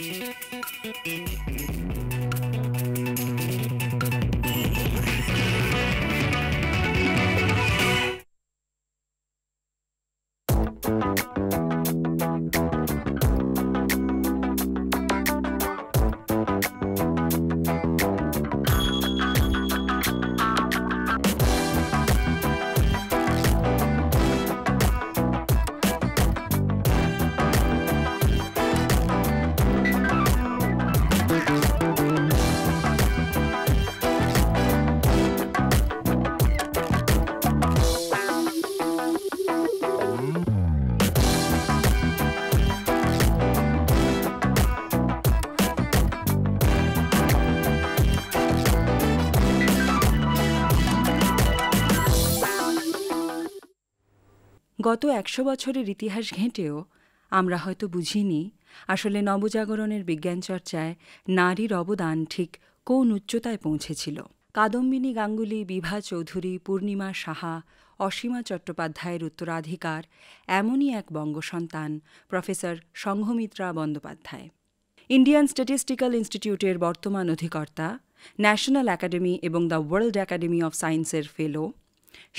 Música গত একশো বছরের ইতিহাস ঘেঁটেও আমরা হয়তো বুঝিনি আসলে নবজাগরণের বিজ্ঞান চর্চায় নারীর অবদান ঠিক কোন উচ্চতায় পৌঁছেছিল কাদম্বিনী গাঙ্গুলি বিভা চৌধুরী পূর্ণিমা সাহা অসীমা চট্টোপাধ্যায়ের উত্তরাধিকার এমনই এক বঙ্গসন্তান professor Sanghamitra Bandyopadhyay Indian statistical ইনস্টিটিউটের বর্তমান অধিকর্তা ন্যাশনাল একাডেমি এবং দ্য ওয়ার্ল্ড একাডেমি অফ সায়েন্সের ফেলো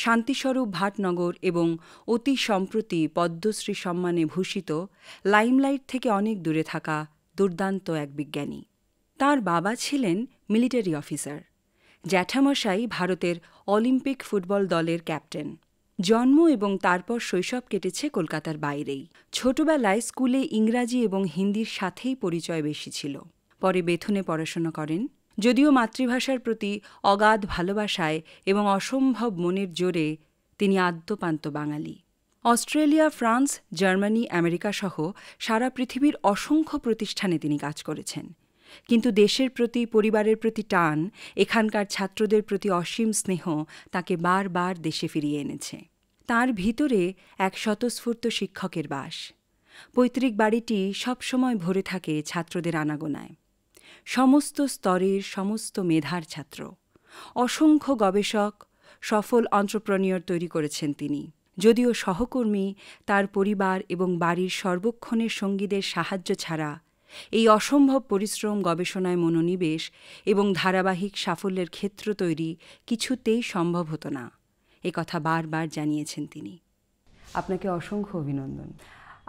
শান্তিস্বরূপ ভাটনগর এবং অতি সম্প্রতি পদ্মশ্রী সম্মানে ভূষিত লাইমলাইট থেকে অনেক দূরে থাকা দুর্দান্ত এক বিজ্ঞানী তার বাবা ছিলেন মিলিটারি অফিসার জ্যাঠামশাই ভারতের অলিম্পিক ফুটবল দলের ক্যাপ্টেন জন্ম এবং তারপর শৈশব কেটেছে কলকাতার বাইরেই ছোটবেলায় স্কুলে ইংরাজি এবং হিন্দির সাথেই পরিচয় বেশি ছিল পরে বেথুনে পড়াশোনা করেন যদিও মাতৃভাষার প্রতি অগাধ ভালোবাসায় এবং অসম্ভব মনের জোরে তিনি আদ্যপান্ত Bangali Australia France Germany America সহ সারা পৃথিবীর অসংখ্য প্রতিষ্ঠানে তিনি কাজ করেছেন কিন্তু দেশের প্রতি পরিবারের প্রতি টান এখানকার ছাত্রদের প্রতি অসীম স্নেহ তাকে বারবার দেশে ফিরিয়ে এনেছে তার ভিতরে এক স্বতঃস্ফূর্ত শিক্ষকের বাস পৈতৃক বাড়িটি সবসময় ভরে থাকে ছাত্রদের আনাগোনায় সমস্ত স্তরের সমস্ত মেধার ছাত্র অসংখ্য গবেষক সফল অন্ত্রপ্রনিয়র তৈরি করেছেন তিনি যদিও সহকর্মী তার পরিবার এবং বাড়ির সর্বক্ষণের সঙ্গীদের সাহায্য ছাড়া এই অসম্ভব পরিশ্রম গবেষণায় মনোনিবেশ এবং ধারাবাহিক সাফল্যের ক্ষেত্র তৈরি কিছুতেই সম্ভব হতো না এ কথা বারবার জানিয়েছেন তিনি আপনাকে অসংখ্য অভিনন্দন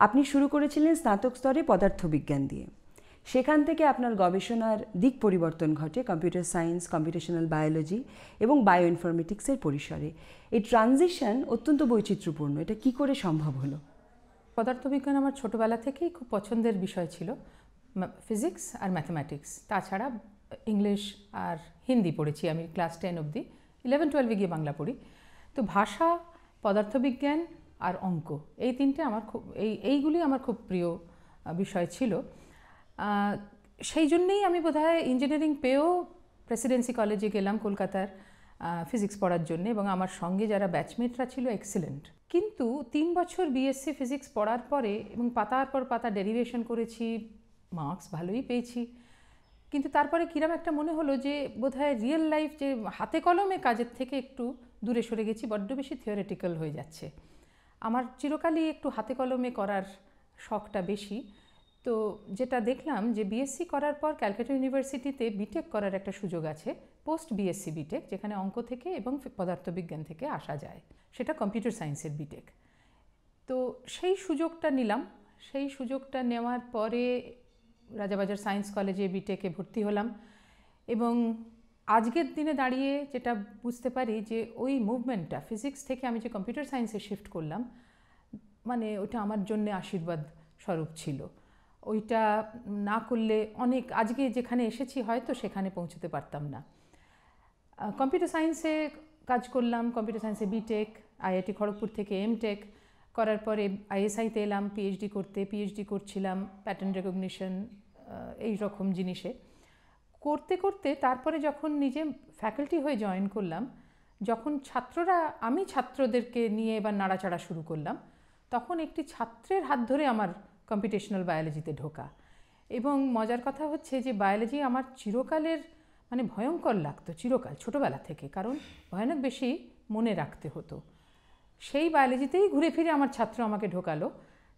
আপনি শুরু করেছিলেন স্নাতক স্তরে পদার্থবিজ্ঞান দিয়ে সেখান থেকে আপনার গবেষণার দিক পরিবর্তন ঘটে কম্পিউটার সায়েন্স কম্পিউটেশনাল বায়োলজি এবং বায়ো ইনফরমেটিক্সের পরিসরে এই ট্রানজিশন অত্যন্ত বৈচিত্র্যপূর্ণ এটা কি করে সম্ভব হলো পদার্থবিজ্ঞান আমার ছোটোবেলা থেকেই খুব পছন্দের বিষয় ছিল ফিজিক্স আর ম্যাথামেটিক্স তাছাড়া ইংলিশ আর হিন্দি পড়েছি আমি ক্লাস টেন অবধি ইলেভেন টুয়েলভে গিয়ে বাংলা পড়ি তো ভাষা পদার্থবিজ্ঞান আর অঙ্ক এই তিনটে আমার খুব এই এইগুলি আমার খুব প্রিয় বিষয় ছিল সেই জন্যেই আমি বোধহয় ইঞ্জিনিয়ারিং পেয়েও প্রেসিডেন্সি কলেজে গেলাম কলকাতার ফিজিক্স পড়ার জন্য এবং আমার সঙ্গে যারা ব্যাচমেটরা ছিল এক্সিলেন্ট কিন্তু তিন বছর বিএসসি ফিজিক্স পড়ার পরে এবং পাতার পর পাতা ডেরিভেশন করেছি মার্কস ভালোই পেয়েছি কিন্তু তারপরে কিরাম একটা মনে হলো যে বোধহয় রিয়েল লাইফ যে হাতে কলমে কাজের থেকে একটু দূরে সরে গেছি বড্ড বেশি থিওরিটিক্যাল হয়ে যাচ্ছে আমার চিরকালই একটু হাতে কলমে করার শখটা বেশি তো যেটা দেখলাম যে বিএসসি করার পর ক্যালকাটা ইউনিভার্সিটিতে বিটেক করার একটা সুযোগ আছে পোস্ট বিএসসি বিটেক যেখানে অঙ্ক থেকে এবং পদার্থবিজ্ঞান থেকে আসা যায় সেটা কম্পিউটার সায়েন্সের বিটেক তো সেই সুযোগটা নিলাম সেই সুযোগটা নেওয়ার পরে রাজাবাজার সায়েন্স কলেজে বিটেকে ভর্তি হলাম এবং আজকের দিনে দাঁড়িয়ে যেটা বুঝতে পারি যে ওই মুভমেন্টটা ফিজিক্স থেকে আমি যে কম্পিউটার সায়েন্সে শিফট করলাম মানে ওটা আমার জন্য আশীর্বাদ স্বরূপ ছিল ওইটা না করলে অনেক আজকে যেখানে এসেছি হয়তো সেখানে পৌঁছতে পারতাম না কম্পিউটার সায়েন্সে কাজ করলাম কম্পিউটার সায়েন্সে বিটেক আইআইটি খড়গপুর থেকে এমটেক করার পরে আইএসআইতে এলাম পিএইচডি করতে পিএইচডি করছিলাম প্যাটার্ন রেকগনিশন এই রকম জিনিসে করতে করতে তারপরে যখন নিজে ফ্যাকাল্টি হয়ে জয়েন করলাম যখন ছাত্ররা আমি ছাত্রদেরকে নিয়ে এবার নাড়াচাড়া শুরু করলাম তখন একটি ছাত্রের হাত ধরে আমার কম্পিটিশনাল বায়োলজিতে ঢোকা এবং মজার কথা হচ্ছে যে বায়োলজি আমার চিরকালের মানে ভয়ঙ্কর লাগতো চিরকাল ছোটোবেলা থেকে কারণ ভয়ানক বেশি মনে রাখতে হতো সেই বায়োলজিতেই ঘুরে ফিরে আমার ছাত্র আমাকে ঢোকালো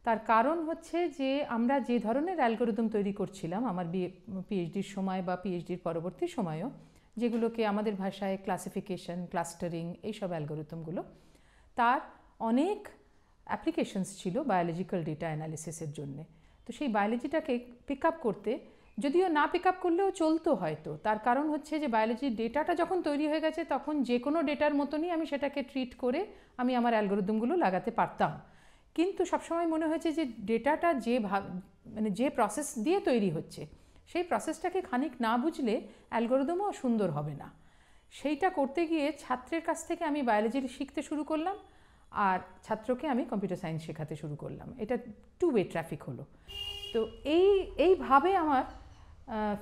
তার কারণ হচ্ছে যে আমরা যে ধরনের অ্যালগোরিদম তৈরি করছিলাম আমার বিএ পিএইচডির সময় বা পিএইচডির পরবর্তী সময়ও যেগুলোকে আমাদের ভাষায় ক্লাসিফিকেশন ক্লাস্টারিং এইসব অ্যালগোরিদমগুলো তার অনেক অ্যাপ্লিকেশনস ছিল বায়োলজিক্যাল ডেটা অ্যানালিসিসের জন্যে তো সেই বায়োলজিটাকে পিক আপ করতে যদিও না পিক আপ করলেও চলতো হয়তো তার কারণ হচ্ছে যে বায়োলজির ডেটাটা যখন তৈরি হয়ে গেছে তখন যে কোনো ডেটার মতনই আমি সেটাকে ট্রিট করে আমি আমার অ্যালগোরিদমগুলো লাগাতে পারতাম কিন্তু সবসময় মনে হয়েছে যে ডেটাটা যে ভাব মানে যে প্রসেস দিয়ে তৈরি হচ্ছে সেই প্রসেসটাকে খানিক না বুঝলে অ্যালগোরিদমও সুন্দর হবে না সেইটা করতে গিয়ে ছাত্রের কাছ থেকে আমি বায়োলজি শিখতে শুরু করলাম আর ছাত্রকে আমি কম্পিউটার সায়েন্স শেখাতে শুরু করলাম এটা টু ওয়ে ট্রাফিক হলো তো এই এইভাবে আমার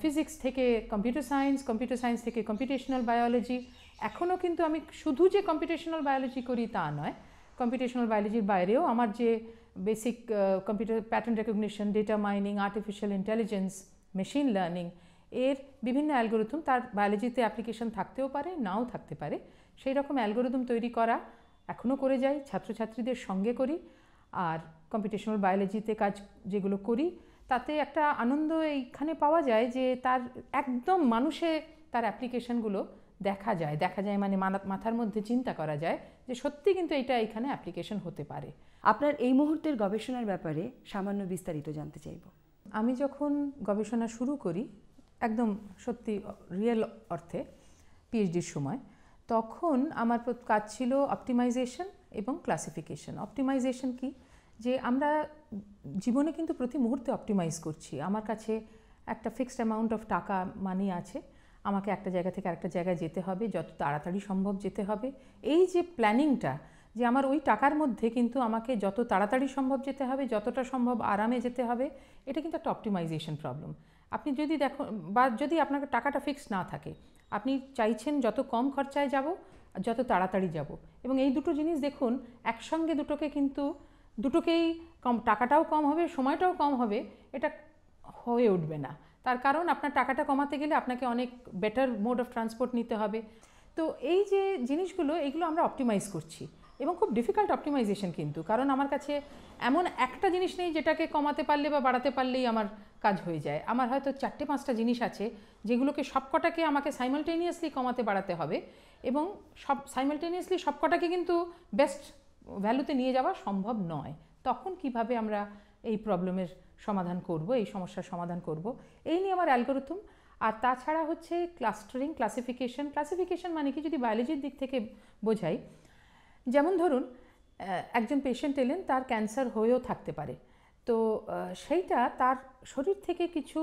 ফিজিক্স থেকে কম্পিউটার সায়েন্স কম্পিউটার সায়েন্স থেকে কম্পিউটেশনাল বায়োলজি এখনও কিন্তু আমি শুধু যে কম্পিউটেশনাল বায়োলজি করি তা নয় কম্পিউটেশনাল বায়োলজির বাইরেও আমার যে basic computer pattern recognition data mining artificial intelligence machine learning এর বিভিন্ন অ্যালগোরিথম তার বায়োলজিতে অ্যাপ্লিকেশন থাকতেও পারে নাও থাকতে পারে সেই রকম অ্যালগোরিদম তৈরি করা এখনও করে যাই ছাত্রছাত্রীদের সঙ্গে করি আর কম্পিটিশনাল বায়োলজিতে কাজ যেগুলো করি তাতে একটা আনন্দ এইখানে পাওয়া যায় যে তার একদম মানুষে তার অ্যাপ্লিকেশনগুলো দেখা যায় দেখা যায় মানে মাথার মধ্যে চিন্তা করা যায় যে সত্যি কিন্তু এটা এখানে অ্যাপ্লিকেশন হতে পারে আপনার এই মুহূর্তের গবেষণার ব্যাপারে সামান্য বিস্তারিত জানতে চাইব আমি যখন গবেষণা শুরু করি একদম সত্যি রিয়েল অর্থে পিএইচডির সময় তখন আমার কাজ ছিল অপটিমাইজেশন এবং ক্লাসিফিকেশন অপটিমাইজেশন কি যে আমরা জীবনে কিন্তু প্রতি মুহূর্তে অপটিমাইজ করছি আমার কাছে একটা ফিক্সড অ্যামাউন্ট অফ টাকা মানি আছে আমাকে একটা জায়গা থেকে আরেকটা জায়গায় যেতে হবে যত তাড়াতাড়ি সম্ভব যেতে হবে এই যে প্ল্যানিংটা যে আমার ওই টাকার মধ্যে কিন্তু আমাকে যত তাড়াতাড়ি সম্ভব যেতে হবে যতটা সম্ভব আরামে যেতে হবে এটা কিন্তু একটা অপটিমাইজেশন প্রবলেম আপনি যদি দেখো বা যদি আপনার টাকাটা ফিক্সড না থাকে আপনি চাইছেন যত কম খরচায় যাব যত তাড়াতাড়ি যাব এবং এই দুটো জিনিস দেখুন একসঙ্গে দুটোকে কিন্তু দুটোকেই কম টাকাটাও কম হবে সময়টাও কম হবে এটা হয়ে উঠবে না তার কারণ আপনার টাকাটা কমাতে গেলে আপনাকে অনেক বেটার মোড অফ ট্রান্সপোর্ট নিতে হবে তো এই যে জিনিসগুলো এগুলো আমরা অপটিমাইজ করছি এবং খুব ডিফিকাল্ট অপটিমাইজেশন কিন্তু কারণ আমার কাছে এমন একটা জিনিস নেই যেটাকে কমাতে পারলে বা বাড়াতে পারলেই আমার কাজ হয়ে যায় আমার হয়তো চারটে পাঁচটা জিনিস আছে যেগুলোকে সবকটাকে আমাকে সাইমালটেনিয়াসলি কমাতে বাড়াতে হবে এবং সব সাইমালটেনিয়াসলি সবকটাকে কিন্তু বেস্ট ভ্যালুতে নিয়ে যাওয়া সম্ভব নয় তখন কিভাবে আমরা এই প্রবলেমের সমাধান করব এই সমস্যার সমাধান করব এই নিয়ে আমার অ্যালগোরিথম আর তাছাড়া হচ্ছে ক্লাস্টারিং ক্লাসিফিকেশন ক্লাসিফিকেশন মানে কি যদি বায়োলজির দিক থেকে বোঝাই যেমন ধরুন একজন পেশেন্ট এলেন তার ক্যান্সার হয়েও থাকতে পারে তো সেইটা তার শরীর থেকে কিছু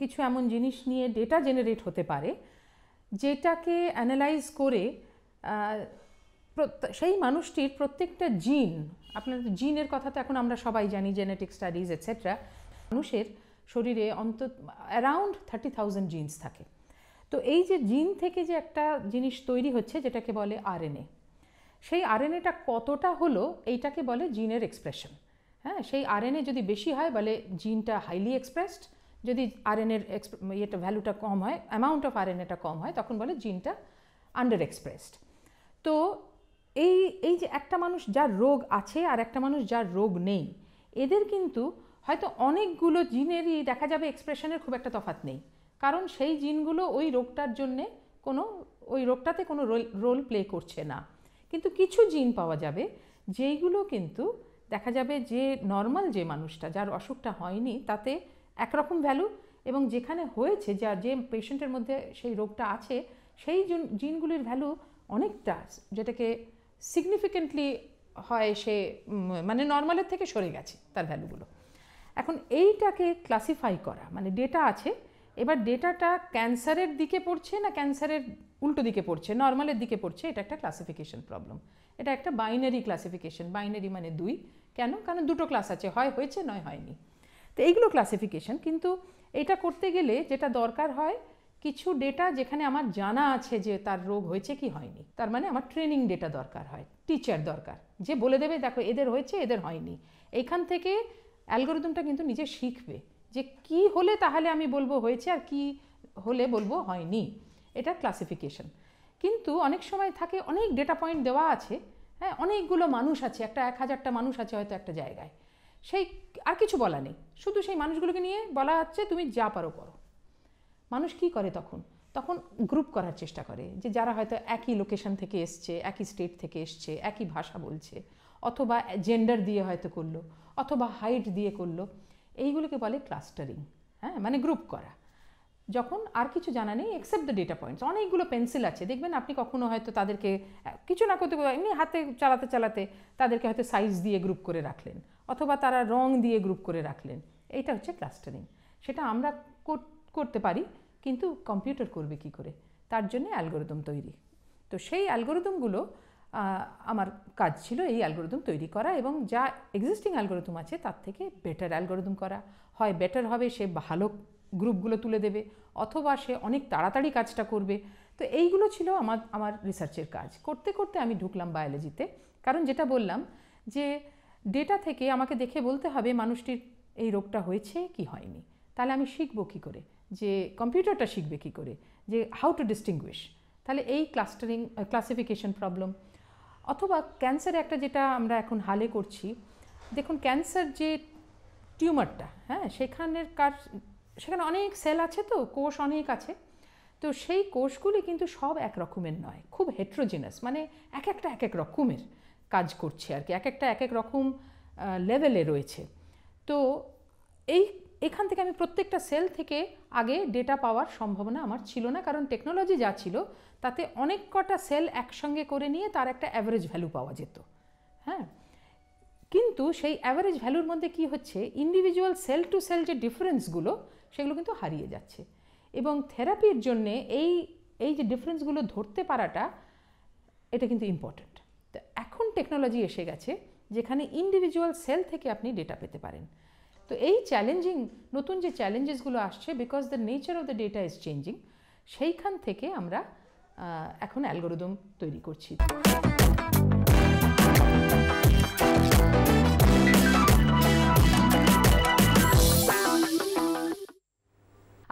কিছু এমন জিনিস নিয়ে ডেটা জেনারেট হতে পারে যেটাকে অ্যানালাইজ করে সেই মানুষটির প্রত্যেকটা জিন আপনার জিনের কথা তো এখন আমরা সবাই জানি জেনেটিক স্টাডিজ এটসেট্রা মানুষের শরীরে অন্ত অ্যারাউন্ড থার্টি থাউজেন্ড জিনস থাকে তো এই যে জিন থেকে যে একটা জিনিস তৈরি হচ্ছে যেটাকে বলে আরএনএ সেই আরএনএটা কতটা হলো এইটাকে বলে জিনের এক্সপ্রেশন হ্যাঁ সেই আরএনএ যদি বেশি হয় বলে জিনটা হাইলি এক্সপ্রেসড যদি আরএনএর ইয়েটা ভ্যালুটা কম হয় অ্যামাউন্ট অফ আরএনএটা কম হয় তখন বলে জিনটা আন্ডার এক্সপ্রেসড তো এই এই যে একটা মানুষ যার রোগ আছে আর একটা মানুষ যার রোগ নেই এদের কিন্তু হয়তো অনেকগুলো জিনেরই দেখা যাবে এক্সপ্রেশনের খুব একটা তফাত নেই কারণ সেই জিনগুলো ওই রোগটার জন্যে কোনো ওই রোগটাতে কোনো রোল রোল প্লে করছে না কিন্তু কিছু জিন পাওয়া যাবে যেইগুলো কিন্তু দেখা যাবে যে নর্মাল যে মানুষটা যার অসুখটা হয়নি তাতে একরকম ভ্যালু এবং যেখানে হয়েছে যা যে পেশেন্টের মধ্যে সেই রোগটা আছে সেই জিনগুলির ভ্যালু অনেকটা যেটাকে সিগনিফিকেন্টলি হয় সে মানে নর্মালের থেকে সরে গেছে তার ভ্যালুগুলো এখন এইটাকে ক্লাসিফাই করা মানে ডেটা আছে এবার ডেটাটা ক্যান্সারের দিকে পড়ছে না ক্যান্সারের উল্টো দিকে পড়ছে নর্মালের দিকে পড়ছে এটা একটা ক্লাসিফিকেশন প্রবলেম এটা একটা বাইনারি ক্লাসিফিকেশন বাইনারি মানে দুই কেন কারণ দুটো ক্লাস আছে হয় হয়েছে নয় হয়নি তো এইগুলো ক্লাসিফিকেশন কিন্তু এটা করতে গেলে যেটা দরকার হয় কিছু ডেটা যেখানে আমার জানা আছে যে তার রোগ হয়েছে কি হয়নি তার মানে আমার ট্রেনিং ডেটা দরকার হয় টিচার দরকার যে বলে দেবে দেখো এদের হয়েছে এদের হয়নি এইখান থেকে অ্যালগোরিদমটা কিন্তু নিজে শিখবে যে কি হলে তাহলে আমি বলবো হয়েছে আর কি হলে বলবো হয়নি এটা ক্লাসিফিকেশন কিন্তু অনেক সময় থাকে অনেক ডেটা পয়েন্ট দেওয়া আছে হ্যাঁ অনেকগুলো মানুষ আছে একটা এক হাজারটা মানুষ আছে হয়তো একটা জায়গায় সেই আর কিছু বলা নেই শুধু সেই মানুষগুলোকে নিয়ে বলা হচ্ছে তুমি যা পারো করো মানুষ কি করে তখন তখন গ্রুপ করার চেষ্টা করে যে যারা হয়তো একই লোকেশন থেকে এসছে একই স্টেট থেকে এসছে একই ভাষা বলছে অথবা জেন্ডার দিয়ে হয়তো করলো অথবা হাইট দিয়ে করলো এইগুলোকে বলে ক্লাস্টারিং হ্যাঁ মানে গ্রুপ করা যখন আর কিছু জানা নেই এক্সেপ্ট দ্য ডেটা পয়েন্টস অনেকগুলো পেন্সিল আছে দেখবেন আপনি কখনো হয়তো তাদেরকে কিছু না করতে এমনি হাতে চালাতে চালাতে তাদেরকে হয়তো সাইজ দিয়ে গ্রুপ করে রাখলেন অথবা তারা রং দিয়ে গ্রুপ করে রাখলেন এইটা হচ্ছে ক্লাস্টারিং সেটা আমরা করতে পারি কিন্তু কম্পিউটার করবে কি করে তার জন্য অ্যালগোরিদম তৈরি তো সেই অ্যালগোরিদমগুলো আমার কাজ ছিল এই অ্যালগোরিদম তৈরি করা এবং যা এক্সিস্টিং অ্যালগোরিদম আছে তার থেকে বেটার অ্যালগোরিদম করা হয় বেটার হবে সে ভালো গ্রুপগুলো তুলে দেবে অথবা সে অনেক তাড়াতাড়ি কাজটা করবে তো এইগুলো ছিল আমার আমার রিসার্চের কাজ করতে করতে আমি ঢুকলাম বায়োলজিতে কারণ যেটা বললাম যে ডেটা থেকে আমাকে দেখে বলতে হবে মানুষটির এই রোগটা হয়েছে কি হয়নি তাহলে আমি শিখবো কী করে যে কম্পিউটারটা শিখবে কী করে যে হাউ টু ডিস্টিংগুইশ তাহলে এই ক্লাস্টারিং ক্লাসিফিকেশন প্রবলেম অথবা ক্যান্সার একটা যেটা আমরা এখন হালে করছি দেখুন ক্যান্সার যে টিউমারটা হ্যাঁ সেখানের কার সেখানে অনেক সেল আছে তো কোষ অনেক আছে তো সেই কোষগুলি কিন্তু সব এক রকমের নয় খুব হেট্রোজেনাস মানে এক একটা এক এক রকমের কাজ করছে আর কি এক একটা এক এক রকম লেভেলে রয়েছে তো এই এখান থেকে আমি প্রত্যেকটা সেল থেকে আগে ডেটা পাওয়ার সম্ভাবনা আমার ছিল না কারণ টেকনোলজি যা ছিল তাতে অনেক কটা সেল একসঙ্গে করে নিয়ে তার একটা অ্যাভারেজ ভ্যালু পাওয়া যেত হ্যাঁ কিন্তু সেই অ্যাভারেজ ভ্যালুর মধ্যে কি হচ্ছে ইন্ডিভিজুয়াল সেল টু সেল যে ডিফারেন্সগুলো সেগুলো কিন্তু হারিয়ে যাচ্ছে এবং থেরাপির জন্যে এই এই যে ডিফারেন্সগুলো ধরতে পারাটা এটা কিন্তু ইম্পর্ট্যান্ট তো এখন টেকনোলজি এসে গেছে যেখানে ইন্ডিভিজুয়াল সেল থেকে আপনি ডেটা পেতে পারেন তো এই চ্যালেঞ্জিং নতুন যে চ্যালেঞ্জেসগুলো আসছে because the nature of the data is changing সেইখান থেকে আমরা এখন অ্যালগোরিদম তৈরি করছি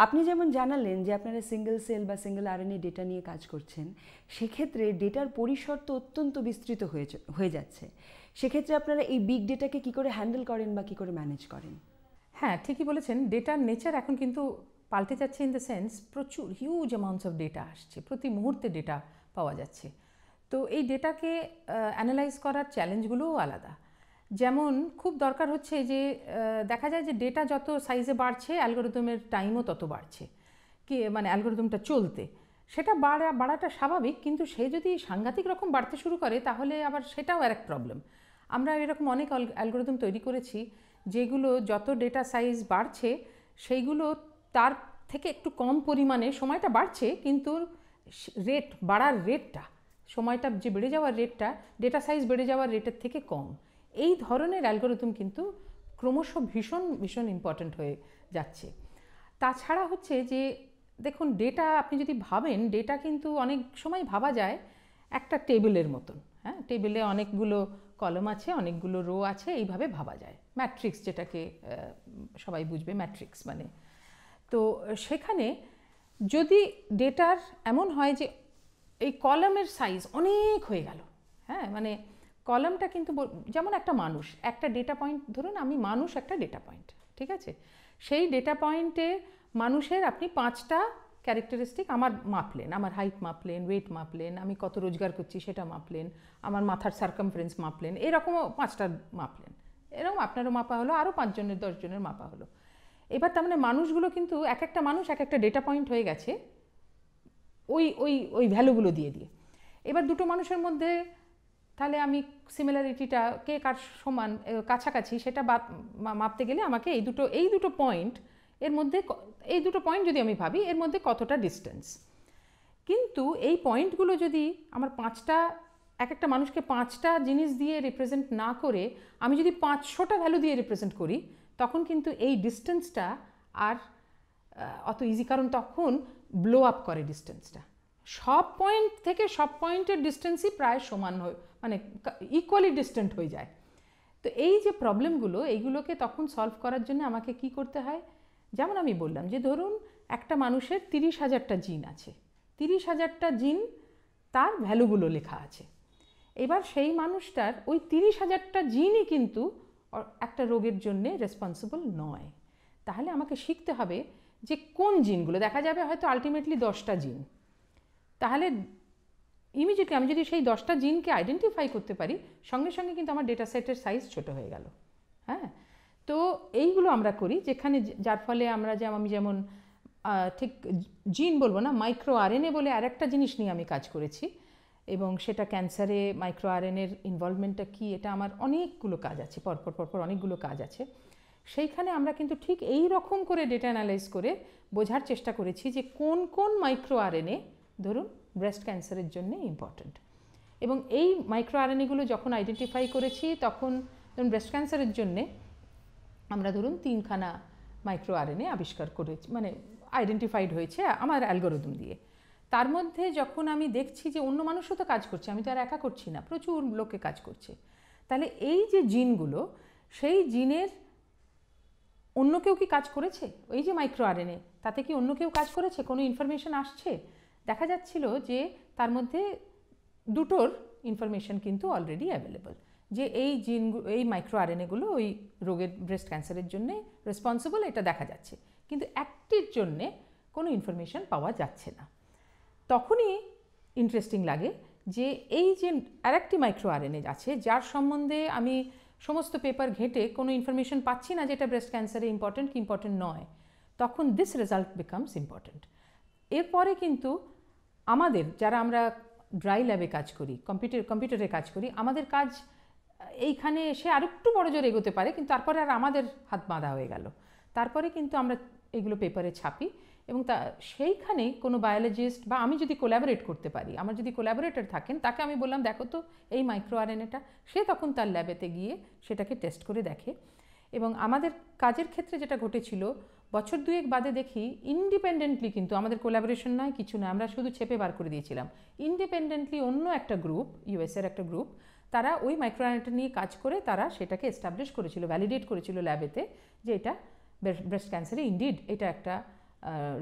আপনি যেমন জানালেন যে আপনারা সিঙ্গেল সেল বা সিঙ্গেল আরএনএ ডেটা নিয়ে কাজ করছেন সেক্ষেত্রে ডেটার পরিসর তো অত্যন্ত বিস্তৃত হয়ে হয়ে যাচ্ছে সেক্ষেত্রে আপনারা এই বিগ ডেটাকে কি করে হ্যান্ডেল করেন বা কি করে ম্যানেজ করেন হ্যাঁ ঠিকই বলেছেন ডেটার নেচার এখন কিন্তু পাল্টে যাচ্ছে ইন দ্য সেন্স প্রচুর হিউজ অ্যামাউন্টস অফ ডেটা আসছে প্রতি মুহূর্তে ডেটা পাওয়া যাচ্ছে তো এই ডেটাকে অ্যানালাইজ করার চ্যালেঞ্জগুলোও আলাদা যেমন খুব দরকার হচ্ছে যে দেখা যায় যে ডেটা যত সাইজে বাড়ছে অ্যালগোরিদমের টাইমও তত বাড়ছে কি মানে অ্যালগোরিদমটা চলতে সেটা বাড়া বাড়াটা স্বাভাবিক কিন্তু সে যদি সাংঘাতিক রকম বাড়তে শুরু করে তাহলে আবার সেটাও আর এক প্রবলেম আমরা এরকম অনেক অ্যালগোরিদম তৈরি করেছি যেগুলো যত ডেটা সাইজ বাড়ছে সেইগুলো তার থেকে একটু কম পরিমাণে সময়টা বাড়ছে কিন্তু রেট বাড়ার রেটটা সময়টা যে বেড়ে যাওয়ার রেটটা ডেটা সাইজ বেড়ে যাওয়ার রেটের থেকে কম এই ধরনের অ্যালগোরিদম কিন্তু ক্রমশ ভীষণ ভীষণ ইম্পর্ট্যান্ট হয়ে যাচ্ছে তাছাড়া হচ্ছে যে দেখুন ডেটা আপনি যদি ভাবেন ডেটা কিন্তু অনেক সময় ভাবা যায় একটা টেবিলের মতন হ্যাঁ টেবিলে অনেকগুলো কলম আছে অনেকগুলো রো আছে এইভাবে ভাবা যায় ম্যাট্রিক্স যেটাকে সবাই বুঝবে ম্যাট্রিক্স মানে তো সেখানে যদি ডেটার এমন হয় যে এই কলমের সাইজ অনেক হয়ে গেল হ্যাঁ মানে কলামটা কিন্তু যেমন একটা মানুষ একটা ডেটা পয়েন্ট ধরুন আমি মানুষ একটা ডেটা পয়েন্ট ঠিক আছে সেই ডেটা পয়েন্টে মানুষের আপনি পাঁচটা ক্যারেক্টারিস্টিক আমার মাপলেন আমার হাইট মাপলেন ওয়েট মাপলেন আমি কত রোজগার করছি সেটা মাপলেন আমার মাথার সার্কামফারেন্স মাপলেন এরকমও পাঁচটা মাপলেন এরকম আপনারও মাপা হলো আরও পাঁচজনের দশজনের মাপা হলো এবার তার মানে মানুষগুলো কিন্তু এক একটা মানুষ এক একটা ডেটা পয়েন্ট হয়ে গেছে ওই ওই ওই ভ্যালুগুলো দিয়ে দিয়ে এবার দুটো মানুষের মধ্যে তাহলে আমি সিমিলারিটিটা কে কার সমান কাছাকাছি সেটা মাপতে গেলে আমাকে এই দুটো এই দুটো পয়েন্ট এর মধ্যে এই দুটো পয়েন্ট যদি আমি ভাবি এর মধ্যে কতটা ডিস্টেন্স কিন্তু এই পয়েন্টগুলো যদি আমার পাঁচটা এক একটা মানুষকে পাঁচটা জিনিস দিয়ে রিপ্রেজেন্ট না করে আমি যদি পাঁচশোটা ভ্যালু দিয়ে রিপ্রেজেন্ট করি তখন কিন্তু এই ডিস্টেন্সটা আর অত ইজি কারণ তখন ব্লো আপ করে ডিস্টেন্সটা সব পয়েন্ট থেকে সব পয়েন্টের ডিস্টেন্সই প্রায় সমান হয় মানে ইকুয়ালি ডিস্টেন্ট হয়ে যায় তো এই যে প্রবলেমগুলো এইগুলোকে তখন সলভ করার জন্য আমাকে কি করতে হয় যেমন আমি বললাম যে ধরুন একটা মানুষের তিরিশ হাজারটা জিন আছে তিরিশ হাজারটা জিন তার ভ্যালুগুলো লেখা আছে এবার সেই মানুষটার ওই তিরিশ হাজারটা জিনই কিন্তু একটা রোগের জন্যে রেসপন্সিবল নয় তাহলে আমাকে শিখতে হবে যে কোন জিনগুলো দেখা যাবে হয়তো আলটিমেটলি দশটা জিন তাহলে ইমিডিয়েটলি আমি যদি সেই দশটা জিনকে আইডেন্টিফাই করতে পারি সঙ্গে সঙ্গে কিন্তু আমার ডেটা সেটের সাইজ ছোট হয়ে গেল হ্যাঁ তো এইগুলো আমরা করি যেখানে যার ফলে আমরা যেমন আমি যেমন ঠিক জিন বলবো না মাইক্রো আরএনএ বলে আর একটা জিনিস নিয়ে আমি কাজ করেছি এবং সেটা ক্যান্সারে মাইক্রো আরএনএর ইনভলভমেন্টটা কী এটা আমার অনেকগুলো কাজ আছে পরপর পরপর অনেকগুলো কাজ আছে সেইখানে আমরা কিন্তু ঠিক এই রকম করে ডেটা অ্যানালাইজ করে বোঝার চেষ্টা করেছি যে কোন কোন মাইক্রো আরএনএ ধরুন ব্রেস্ট ক্যান্সারের জন্য ইম্পর্ট্যান্ট এবং এই মাইক্রো আরএনএগুলো যখন আইডেন্টিফাই করেছি তখন ধরুন ব্রেস্ট ক্যান্সারের জন্যে আমরা ধরুন তিনখানা মাইক্রো আরএনএ আবিষ্কার করেছি মানে আইডেন্টিফাইড হয়েছে আমার অ্যালগোরিদম দিয়ে তার মধ্যে যখন আমি দেখছি যে অন্য মানুষও তো কাজ করছে আমি তো আর একা করছি না প্রচুর লোকে কাজ করছে তাহলে এই যে জিনগুলো সেই জিনের অন্য কেউ কি কাজ করেছে ওই যে মাইক্রো আরএনএ তাতে কি অন্য কেউ কাজ করেছে কোনো ইনফরমেশন আসছে দেখা যাচ্ছিল যে তার মধ্যে দুটোর ইনফরমেশান কিন্তু অলরেডি অ্যাভেলেবল যে এই জিন এই মাইক্রো আরএনএগুলো ওই রোগের ব্রেস্ট ক্যান্সারের জন্য রেসপন্সিবল এটা দেখা যাচ্ছে কিন্তু একটির জন্যে কোনো ইনফরমেশান পাওয়া যাচ্ছে না তখনই ইন্টারেস্টিং লাগে যে এই যে আরেকটি মাইক্রো আরএনএ আছে যার সম্বন্ধে আমি সমস্ত পেপার ঘেটে কোনো ইনফরমেশান পাচ্ছি না যেটা ব্রেস্ট ক্যান্সারে ইম্পর্ট্যান্ট কি ইম্পর্ট্যান্ট নয় তখন দিস রেজাল্ট বিকামস ইম্পর্ট্যান্ট এরপরে কিন্তু আমাদের যারা আমরা ড্রাই ল্যাবে কাজ করি কম্পিউটার কম্পিউটারে কাজ করি আমাদের কাজ এইখানে এসে আর একটু বড় জোর এগোতে পারে কিন্তু তারপরে আর আমাদের হাত বাঁধা হয়ে গেল তারপরে কিন্তু আমরা এগুলো পেপারে ছাপি এবং তা সেইখানে কোনো বায়োলজিস্ট বা আমি যদি কোল্যাবরেট করতে পারি আমার যদি কোল্যাবরেটর থাকেন তাকে আমি বললাম দেখো তো এই মাইক্রো আরএনএটা সে তখন তার ল্যাবেতে গিয়ে সেটাকে টেস্ট করে দেখে এবং আমাদের কাজের ক্ষেত্রে যেটা ঘটেছিল বছর দুয়েক বাদে দেখি ইন্ডিপেন্ডেন্টলি কিন্তু আমাদের কোলাবোরেশন নয় কিছু না আমরা শুধু ছেপে বার করে দিয়েছিলাম ইন্ডিপেন্ডেন্টলি অন্য একটা গ্রুপ ইউএসের একটা গ্রুপ তারা ওই মাইক্রোআনাটা নিয়ে কাজ করে তারা সেটাকে এস্টাবলিশ করেছিল ভ্যালিডেট করেছিল ল্যাবেতে যে এটা ব্রেস্ট ক্যান্সারে ইন্ডিড এটা একটা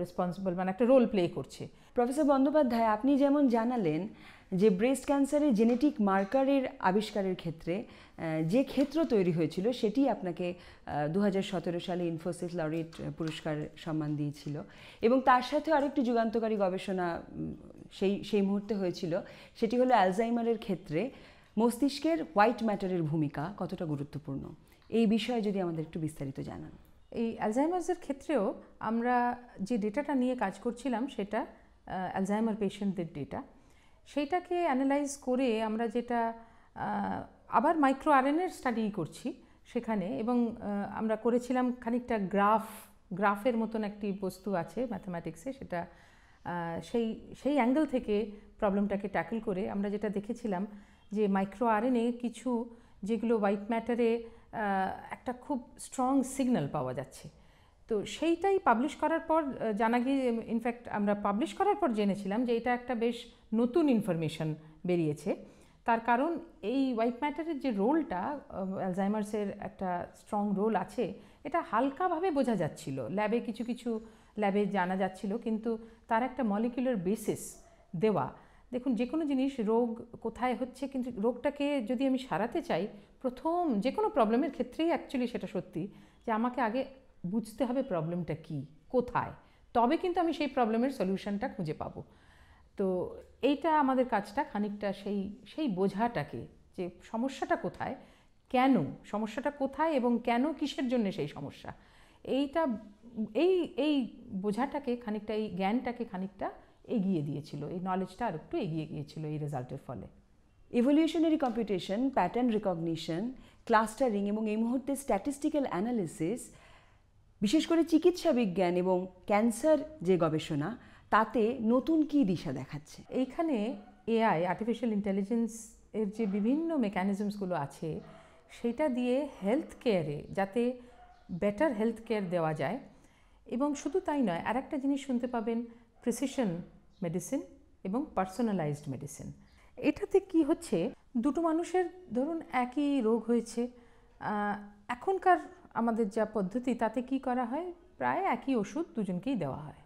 রেসপন্সিবল মানে একটা রোল প্লে করছে প্রফেসর বন্দ্যোপাধ্যায় আপনি যেমন জানালেন যে ব্রেস্ট ক্যান্সারে জেনেটিক মার্কারের আবিষ্কারের ক্ষেত্রে যে ক্ষেত্র তৈরি হয়েছিল সেটি আপনাকে দু সালে ইনফোসিস লরিট পুরস্কার সম্মান দিয়েছিল এবং তার সাথে আরেকটি যুগান্তকারী গবেষণা সেই সেই মুহূর্তে হয়েছিল সেটি হলো অ্যালজাইমারের ক্ষেত্রে মস্তিষ্কের হোয়াইট ম্যাটারের ভূমিকা কতটা গুরুত্বপূর্ণ এই বিষয়ে যদি আমাদের একটু বিস্তারিত জানান এই অ্যালজাইমার্সের ক্ষেত্রেও আমরা যে ডেটাটা নিয়ে কাজ করছিলাম সেটা অ্যালজাইমার পেশেন্টদের ডেটা সেইটাকে অ্যানালাইজ করে আমরা যেটা আবার মাইক্রো আরএনএর স্টাডি করছি সেখানে এবং আমরা করেছিলাম খানিকটা গ্রাফ গ্রাফের মতন একটি বস্তু আছে ম্যাথামেটিক্সে সেটা সেই সেই অ্যাঙ্গেল থেকে প্রবলেমটাকে ট্যাকল করে আমরা যেটা দেখেছিলাম যে মাইক্রো আরএনএ কিছু যেগুলো হোয়াইট ম্যাটারে একটা খুব স্ট্রং সিগন্যাল পাওয়া যাচ্ছে তো সেইটাই পাবলিশ করার পর জানা গিয়ে ইনফ্যাক্ট আমরা পাবলিশ করার পর জেনেছিলাম যে এটা একটা বেশ নতুন ইনফরমেশন বেরিয়েছে তার কারণ এই হোয়াইট ম্যাটারের যে রোলটা অ্যালজাইমার্সের একটা স্ট্রং রোল আছে এটা হালকাভাবে বোঝা যাচ্ছিল ল্যাবে কিছু কিছু ল্যাবে জানা যাচ্ছিল কিন্তু তার একটা মলিকুলার বেসিস দেওয়া দেখুন যে কোনো জিনিস রোগ কোথায় হচ্ছে কিন্তু রোগটাকে যদি আমি সারাতে চাই প্রথম যে কোনো প্রবলেমের ক্ষেত্রেই অ্যাকচুয়ালি সেটা সত্যি যে আমাকে আগে বুঝতে হবে প্রবলেমটা কি কোথায় তবে কিন্তু আমি সেই প্রবলেমের সলিউশনটা খুঁজে পাবো তো এইটা আমাদের কাজটা খানিকটা সেই সেই বোঝাটাকে যে সমস্যাটা কোথায় কেন সমস্যাটা কোথায় এবং কেন কিসের জন্য সেই সমস্যা এইটা এই এই বোঝাটাকে খানিকটা এই জ্ঞানটাকে খানিকটা এগিয়ে দিয়েছিল এই নলেজটা আর একটু এগিয়ে গিয়েছিল এই রেজাল্টের ফলে evolutionary computation pattern recognition clustering এবং এই মুহূর্তে স্ট্যাটিস্টিক্যাল অ্যানালিসিস বিশেষ করে চিকিৎসা বিজ্ঞান এবং ক্যান্সার যে গবেষণা তাতে নতুন কি দিশা দেখাচ্ছে এইখানে এআই আর্টিফিশিয়াল ইন্টেলিজেন্স এর যে বিভিন্ন মেকানিজমসগুলো আছে সেটা দিয়ে হেলথ কেয়ারে যাতে বেটার হেলথ কেয়ার দেওয়া যায় এবং শুধু তাই নয় আর একটা জিনিস শুনতে পাবেন প্রিসিশন মেডিসিন এবং পার্সোনালাইজড মেডিসিন এটাতে কি হচ্ছে দুটো মানুষের ধরুন একই রোগ হয়েছে এখনকার আমাদের যা পদ্ধতি তাতে কি করা হয় প্রায় একই ওষুধ দুজনকেই দেওয়া হয়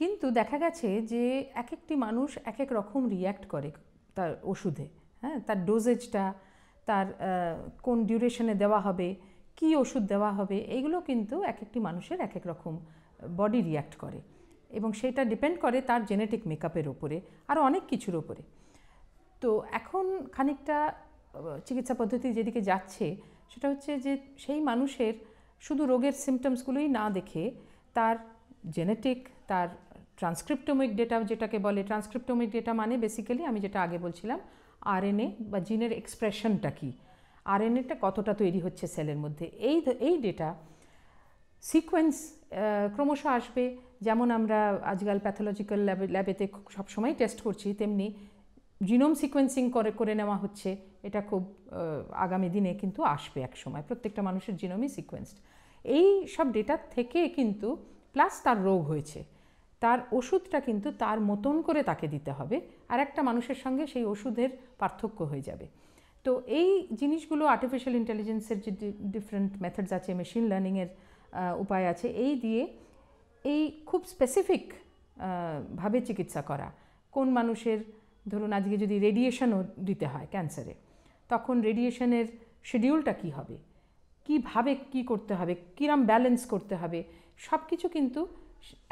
কিন্তু দেখা গেছে যে এক একটি মানুষ এক এক রকম রিয়্যাক্ট করে তার ওষুধে হ্যাঁ তার ডোজেজটা তার কোন ডিউরেশনে দেওয়া হবে কি ওষুধ দেওয়া হবে এইগুলো কিন্তু এক একটি মানুষের এক এক রকম বডি রিয়্যাক্ট করে এবং সেটা ডিপেন্ড করে তার জেনেটিক মেকআপের ওপরে আরও অনেক কিছুর ওপরে তো এখন খানিকটা চিকিৎসা পদ্ধতি যেদিকে যাচ্ছে সেটা হচ্ছে যে সেই মানুষের শুধু রোগের সিমটমসগুলোই না দেখে তার জেনেটিক তার ট্রান্সক্রিপ্টোমিক ডেটা যেটাকে বলে ট্রান্সক্রিপ্টোমিক ডেটা মানে বেসিক্যালি আমি যেটা আগে বলছিলাম আরএনএ বা জিনের এক্সপ্রেশনটা কী আরএনএটা কতটা তৈরি হচ্ছে সেলের মধ্যে এই এই ডেটা সিকোয়েন্স ক্রমশ আসবে যেমন আমরা আজকাল প্যাথোলজিক্যাল ল্যাবে ল্যাবেতে সবসময় টেস্ট করছি তেমনি জিনোম সিকোয়েন্সিং করে করে নেওয়া হচ্ছে এটা খুব আগামী দিনে কিন্তু আসবে এক সময় প্রত্যেকটা মানুষের জিনোমই সিকোয়েন্সড এই সব ডেটা থেকে কিন্তু প্লাস তার রোগ হয়েছে তার ওষুধটা কিন্তু তার মতন করে তাকে দিতে হবে আর একটা মানুষের সঙ্গে সেই ওষুধের পার্থক্য হয়ে যাবে তো এই জিনিসগুলো আর্টিফিশিয়াল ইন্টেলিজেন্সের যে ডিফারেন্ট মেথডস আছে মেশিন লার্নিংয়ের উপায় আছে এই দিয়ে এই খুব স্পেসিফিক ভাবে চিকিৎসা করা কোন মানুষের ধরুন আজকে যদি রেডিয়েশনও দিতে হয় ক্যান্সারে তখন রেডিয়েশনের শিডিউলটা কি হবে কিভাবে কি করতে হবে কীরম ব্যালেন্স করতে হবে সব কিছু কিন্তু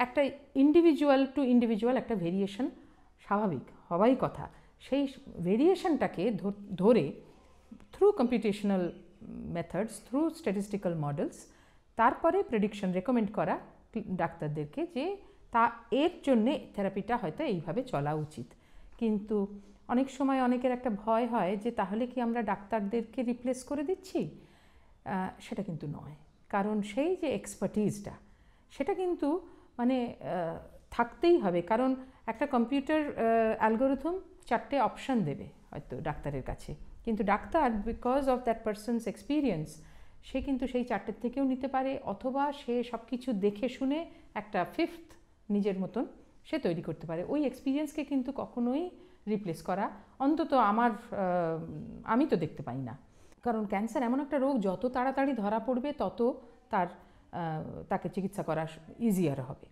একটা ইন্ডিভিজুয়াল টু ইন্ডিভিজুয়াল একটা ভেরিয়েশন স্বাভাবিক হওয়াই কথা সেই ভেরিয়েশনটাকে ধরে through computational methods through statistical models তারপরে প্রেডিকশন রেকমেন্ড করা ডাক্তারদেরকে যে তা এর জন্যে থেরাপিটা হয়তো এইভাবে চলা উচিত কিন্তু অনেক সময় অনেকের একটা ভয় হয় যে তাহলে কি আমরা ডাক্তারদেরকে রিপ্লেস করে দিচ্ছি সেটা কিন্তু নয় কারণ সেই যে এক্সপার্টিজটা সেটা কিন্তু মানে থাকতেই হবে কারণ একটা কম্পিউটার অ্যালগোরিথম চারটে অপশান দেবে হয়তো ডাক্তারের কাছে কিন্তু doctor because of that person's experience সে কিন্তু সেই চারটের থেকেও নিতে পারে অথবা সে সব কিছু দেখে শুনে একটা ফিফথ নিজের মতন সে তৈরি করতে পারে ওই এক্সপিরিয়েন্সকে কিন্তু কখনোই রিপ্লেস করা অন্তত আমার আমি তো দেখতে পাই না কারণ ক্যান্সার এমন একটা রোগ যত তাড়াতাড়ি ধরা পড়বে তত তার তাকে চিকিৎসা করা ইজিয়ার হবে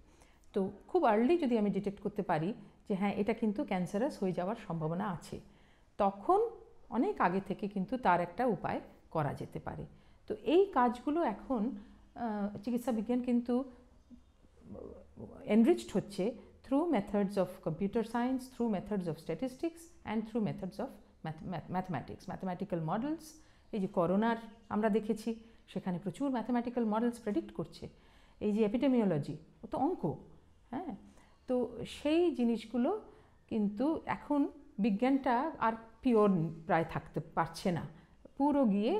তো খুব আর্লি যদি আমি ডিটেক্ট করতে পারি যে হ্যাঁ এটা কিন্তু ক্যান্সারাস হয়ে যাওয়ার সম্ভাবনা আছে তখন অনেক আগে থেকে কিন্তু তার একটা উপায় করা যেতে পারে তো এই কাজগুলো এখন চিকিৎসা বিজ্ঞান কিন্তু এনরিচড হচ্ছে through methods of computer science, through methods of statistics and through methods of math math mathematics, mathematical models এই যে করোনার আমরা দেখেছি সেখানে প্রচুর ম্যাথামেটিক্যাল মডেলস প্রেডিক্ট করছে এই যে এপিডেমিওলজি ও তো অঙ্ক হ্যাঁ তো সেই জিনিসগুলো কিন্তু এখন বিজ্ঞানটা আর পিওর প্রায় থাকতে পারছে না পুরো গিয়ে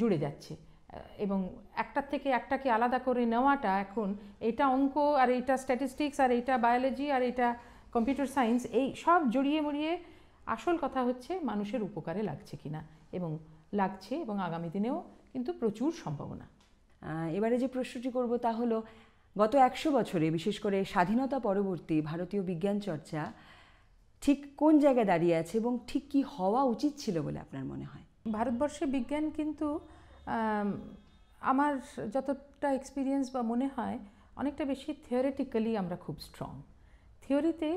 জুড়ে যাচ্ছে এবং একটার থেকে একটাকে আলাদা করে নেওয়াটা এখন এটা অঙ্ক আর এটা স্ট্যাটিস্টিক্স আর এটা বায়োলজি আর এটা কম্পিউটার সায়েন্স এই সব জড়িয়ে মড়িয়ে আসল কথা হচ্ছে মানুষের উপকারে লাগছে কি না এবং লাগছে এবং আগামী দিনেও কিন্তু প্রচুর সম্ভাবনা এবারে যে প্রশ্নটি করব তা হলো গত একশো বছরে বিশেষ করে স্বাধীনতা পরবর্তী ভারতীয় বিজ্ঞান চর্চা ঠিক কোন জায়গায় দাঁড়িয়ে আছে এবং ঠিক কি হওয়া উচিত ছিল বলে আপনার মনে হয় ভারতবর্ষে বিজ্ঞান কিন্তু আমার যতটা এক্সপিরিয়েন্স বা মনে হয় অনেকটা বেশি থিওরিটিক্যালি আমরা খুব স্ট্রং থিওরিতে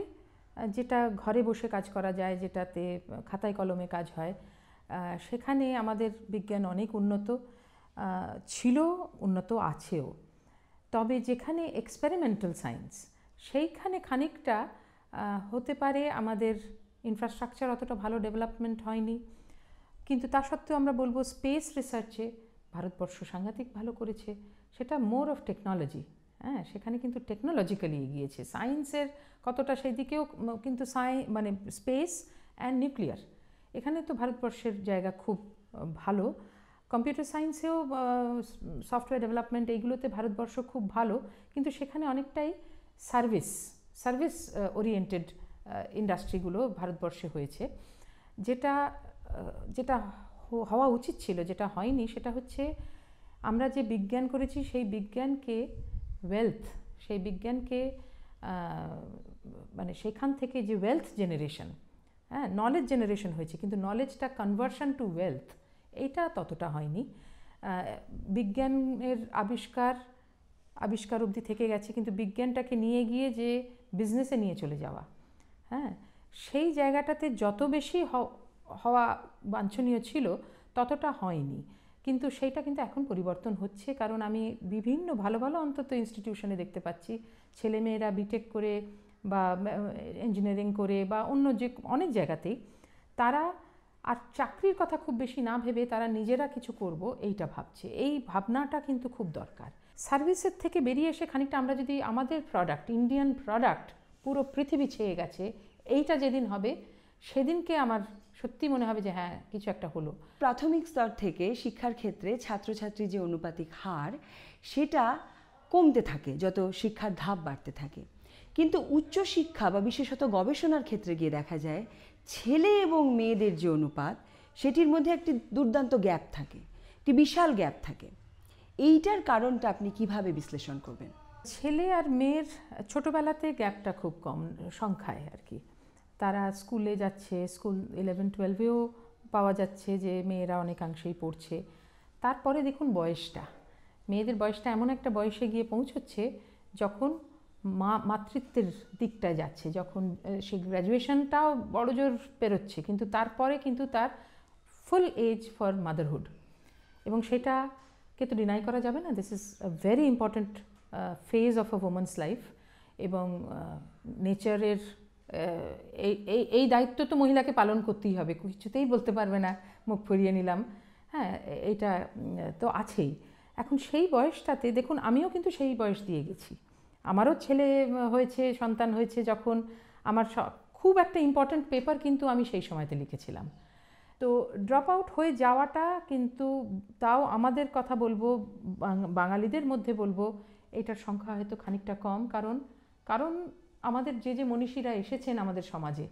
যেটা ঘরে বসে কাজ করা যায় যেটাতে খাতায় কলমে কাজ হয় সেখানে আমাদের বিজ্ঞান অনেক উন্নত ছিল উন্নত আছেও তবে যেখানে এক্সপেরিমেন্টাল সায়েন্স সেইখানে খানিকটা হতে পারে আমাদের ইনফ্রাস্ট্রাকচার অতটা ভালো ডেভেলপমেন্ট হয়নি কিন্তু তা সত্ত্বেও আমরা বলবো স্পেস রিসার্চে ভারতবর্ষ সাংঘাতিক ভালো করেছে সেটা মোর অফ টেকনোলজি হ্যাঁ সেখানে কিন্তু টেকনোলজিক্যালি এগিয়েছে সায়েন্সের কতটা সেই দিকেও কিন্তু সাই মানে স্পেস অ্যান্ড নিউক্লিয়ার এখানে তো ভারতবর্ষের জায়গা খুব ভালো কম্পিউটার সায়েন্সেও সফটওয়্যার ডেভেলপমেন্ট এইগুলোতে ভারতবর্ষ খুব ভালো কিন্তু সেখানে অনেকটাই সার্ভিস সার্ভিস ওরিয়েন্টেড ইন্ডাস্ট্রিগুলো ভারতবর্ষে হয়েছে যেটা যেটা হওয়া উচিত ছিল যেটা হয়নি সেটা হচ্ছে আমরা যে বিজ্ঞান করেছি সেই বিজ্ঞানকে ওয়েলথ সেই বিজ্ঞানকে মানে সেখান থেকে যে ওয়েলথ জেনারেশন হ্যাঁ নলেজ জেনারেশন হয়েছে কিন্তু নলেজটা কনভার্শন টু ওয়েলথ এইটা ততটা হয়নি বিজ্ঞানের আবিষ্কার আবিষ্কার অবধি থেকে গেছে কিন্তু বিজ্ঞানটাকে নিয়ে গিয়ে যে বিজনেসে নিয়ে চলে যাওয়া হ্যাঁ সেই জায়গাটাতে যত বেশি হওয়া বাঞ্ছনীয় ছিল ততটা হয়নি কিন্তু সেইটা কিন্তু এখন পরিবর্তন হচ্ছে কারণ আমি বিভিন্ন ভালো ভালো অন্তত ইনস্টিটিউশনে দেখতে পাচ্ছি ছেলেমেয়েরা বিটেক করে বা ইঞ্জিনিয়ারিং করে বা অন্য যে অনেক জায়গাতেই তারা আর চাকরির কথা খুব বেশি না ভেবে তারা নিজেরা কিছু করব এইটা ভাবছে এই ভাবনাটা কিন্তু খুব দরকার সার্ভিসের থেকে বেরিয়ে এসে খানিকটা আমরা যদি আমাদের প্রোডাক্ট ইন্ডিয়ান প্রোডাক্ট পুরো পৃথিবী ছেয়ে গেছে এইটা যেদিন হবে সেদিনকে আমার সত্যি মনে হবে যে হ্যাঁ কিছু একটা হলো প্রাথমিক স্তর থেকে শিক্ষার ক্ষেত্রে ছাত্রছাত্রীর যে অনুপাতিক হার সেটা কমতে থাকে যত শিক্ষার ধাপ বাড়তে থাকে কিন্তু উচ্চ শিক্ষা বা বিশেষত গবেষণার ক্ষেত্রে গিয়ে দেখা যায় ছেলে এবং মেয়েদের যে অনুপাত সেটির মধ্যে একটি দুর্দান্ত গ্যাপ থাকে একটি বিশাল গ্যাপ থাকে এইটার কারণটা আপনি কিভাবে বিশ্লেষণ করবেন ছেলে আর মেয়ের ছোটবেলাতে গ্যাপটা খুব কম সংখ্যায় আর কি তারা স্কুলে যাচ্ছে স্কুল ইলেভেন টুয়েলভেও পাওয়া যাচ্ছে যে মেয়েরা অনেকাংশেই পড়ছে তারপরে দেখুন বয়সটা মেয়েদের বয়সটা এমন একটা বয়সে গিয়ে পৌঁছচ্ছে যখন মা মাতৃত্বের দিকটা যাচ্ছে যখন সে গ্র্যাজুয়েশনটাও বড় জোর পেরোচ্ছে কিন্তু তারপরে কিন্তু তার ফুল এজ ফর মাদারহুড এবং সেটাকে তো ডিনাই করা যাবে না this is a very important phase of a woman's life এবং নেচারের এই এই দায়িত্ব তো মহিলাকে পালন করতেই হবে কিছুতেই বলতে পারবে না মুখ ফিরিয়ে নিলাম হ্যাঁ এটা তো আছেই এখন সেই বয়সটাতে দেখুন আমিও কিন্তু সেই বয়স দিয়ে গেছি আমারও ছেলে হয়েছে সন্তান হয়েছে যখন আমার খুব একটা ইম্পর্ট্যান্ট পেপার কিন্তু আমি সেই সময়তে লিখেছিলাম তো ড্রপ আউট হয়ে যাওয়াটা কিন্তু তাও আমাদের কথা বলবো বাঙালিদের মধ্যে বলবো এটার সংখ্যা হয়তো খানিকটা কম কারণ কারণ আমাদের যে যে মনীষীরা এসেছেন আমাদের সমাজে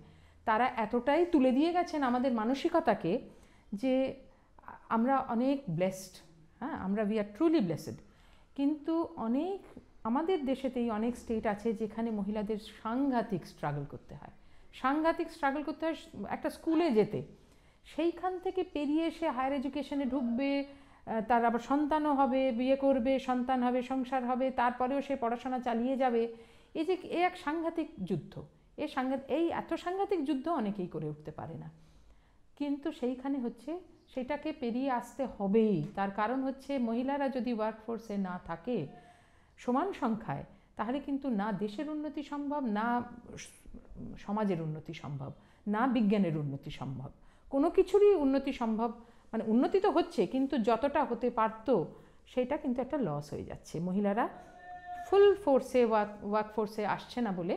তারা এতটাই তুলে দিয়ে গেছেন আমাদের মানসিকতাকে যে আমরা অনেক ব্লেসড হ্যাঁ আমরা উই আর ট্রুলি ব্লেসড কিন্তু অনেক আমাদের দেশেতেই অনেক স্টেট আছে যেখানে মহিলাদের সাংঘাতিক স্ট্রাগল করতে হয় সাংঘাতিক স্ট্রাগল করতে হয় একটা স্কুলে যেতে সেইখান থেকে পেরিয়ে এসে হায়ার এডুকেশনে ঢুকবে তার আবার সন্তানও হবে বিয়ে করবে সন্তান হবে সংসার হবে তারপরেও সে পড়াশোনা চালিয়ে যাবে এই যে এ এক সাংঘাতিক যুদ্ধ এ সাংঘাত এই এত সাংঘাতিক যুদ্ধ অনেকেই করে উঠতে পারে না কিন্তু সেইখানে হচ্ছে সেটাকে পেরিয়ে আসতে হবেই তার কারণ হচ্ছে মহিলারা যদি ওয়ার্কফোর্সে না থাকে সমান সংখ্যায় তাহলে কিন্তু না দেশের উন্নতি সম্ভব না সমাজের উন্নতি সম্ভব না বিজ্ঞানের উন্নতি সম্ভব কোনো কিছুরই উন্নতি সম্ভব মানে উন্নতি তো হচ্ছে কিন্তু যতটা হতে পারত সেটা কিন্তু একটা লস হয়ে যাচ্ছে মহিলারা ফুল ফোর্সে ওয়ার্ক ওয়ার্ক ফোর্সে আসছে না বলে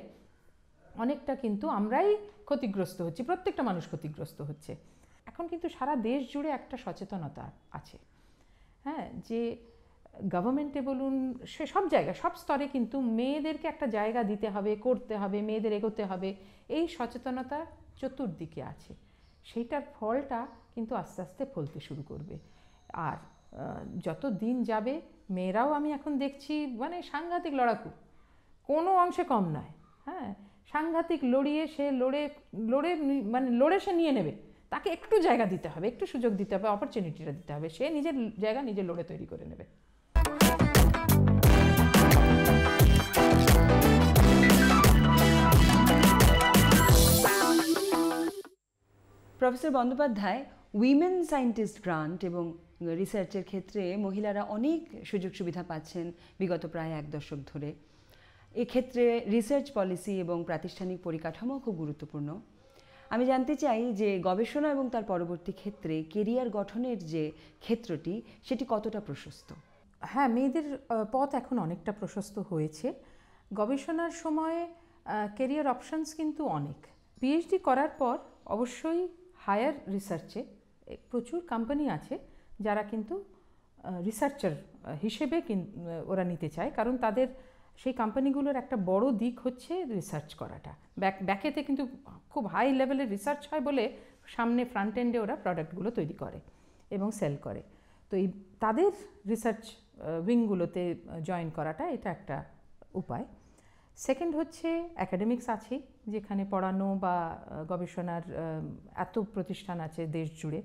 অনেকটা কিন্তু আমরাই ক্ষতিগ্রস্ত হচ্ছি প্রত্যেকটা মানুষ ক্ষতিগ্রস্ত হচ্ছে এখন কিন্তু সারা দেশ জুড়ে একটা সচেতনতা আছে হ্যাঁ যে গভর্নমেন্টে বলুন সে সব জায়গায় সব স্তরে কিন্তু মেয়েদেরকে একটা জায়গা দিতে হবে করতে হবে মেয়েদের এগোতে হবে এই সচেতনতা চতুর্দিকে আছে সেইটার ফলটা কিন্তু আস্তে আস্তে ফলতে শুরু করবে আর যত দিন যাবে মেয়েরাও আমি এখন দেখছি মানে সাংঘাতিক লড়াকু কোনো অংশে কম নয় হ্যাঁ সাংঘাতিক লড়িয়ে সে লড়ে লড়ে মানে লড়ে সে নিয়ে নেবে তাকে একটু জায়গা দিতে হবে একটু সুযোগ দিতে হবে অপরচুনিটিটা দিতে হবে সে নিজের জায়গা নিজের লড়ে তৈরি করে নেবে professor Bandyopadhyay women scientist grant এবং রিসার্চের ক্ষেত্রে মহিলারা অনেক সুযোগ সুবিধা পাচ্ছেন বিগত প্রায় এক দশক ধরে এক্ষেত্রে রিসার্চ পলিসি এবং প্রাতিষ্ঠানিক পরিকাঠামো খুব গুরুত্বপূর্ণ আমি জানতে চাই যে গবেষণা এবং তার পরবর্তী ক্ষেত্রে কেরিয়ার গঠনের যে ক্ষেত্রটি সেটি কতটা প্রশস্ত হ্যাঁ মেয়েদের পথ এখন অনেকটা প্রশস্ত হয়েছে গবেষণার সময়ে কেরিয়ার অপশানস কিন্তু অনেক পিএইচডি করার পর অবশ্যই হায়ার রিসার্চে প্রচুর কোম্পানি আছে যারা কিন্তু রিসার্চার হিসেবে ওরা নিতে চায় কারণ তাদের সেই কোম্পানিগুলোর একটা বড় দিক হচ্ছে রিসার্চ করাটা ব্যাক ব্যাকেতে কিন্তু খুব হাই লেভেলের রিসার্চ হয় বলে সামনে ফ্রন্ট এন্ডে ওরা প্রোডাক্টগুলো তৈরি করে এবং সেল করে তো এই তাদের রিসার্চ উইংগুলোতে জয়েন করাটা এটা একটা উপায় সেকেন্ড হচ্ছে অ্যাকাডেমিক্স আছে যেখানে পড়ানো বা গবেষণার এত প্রতিষ্ঠান আছে দেশ জুড়ে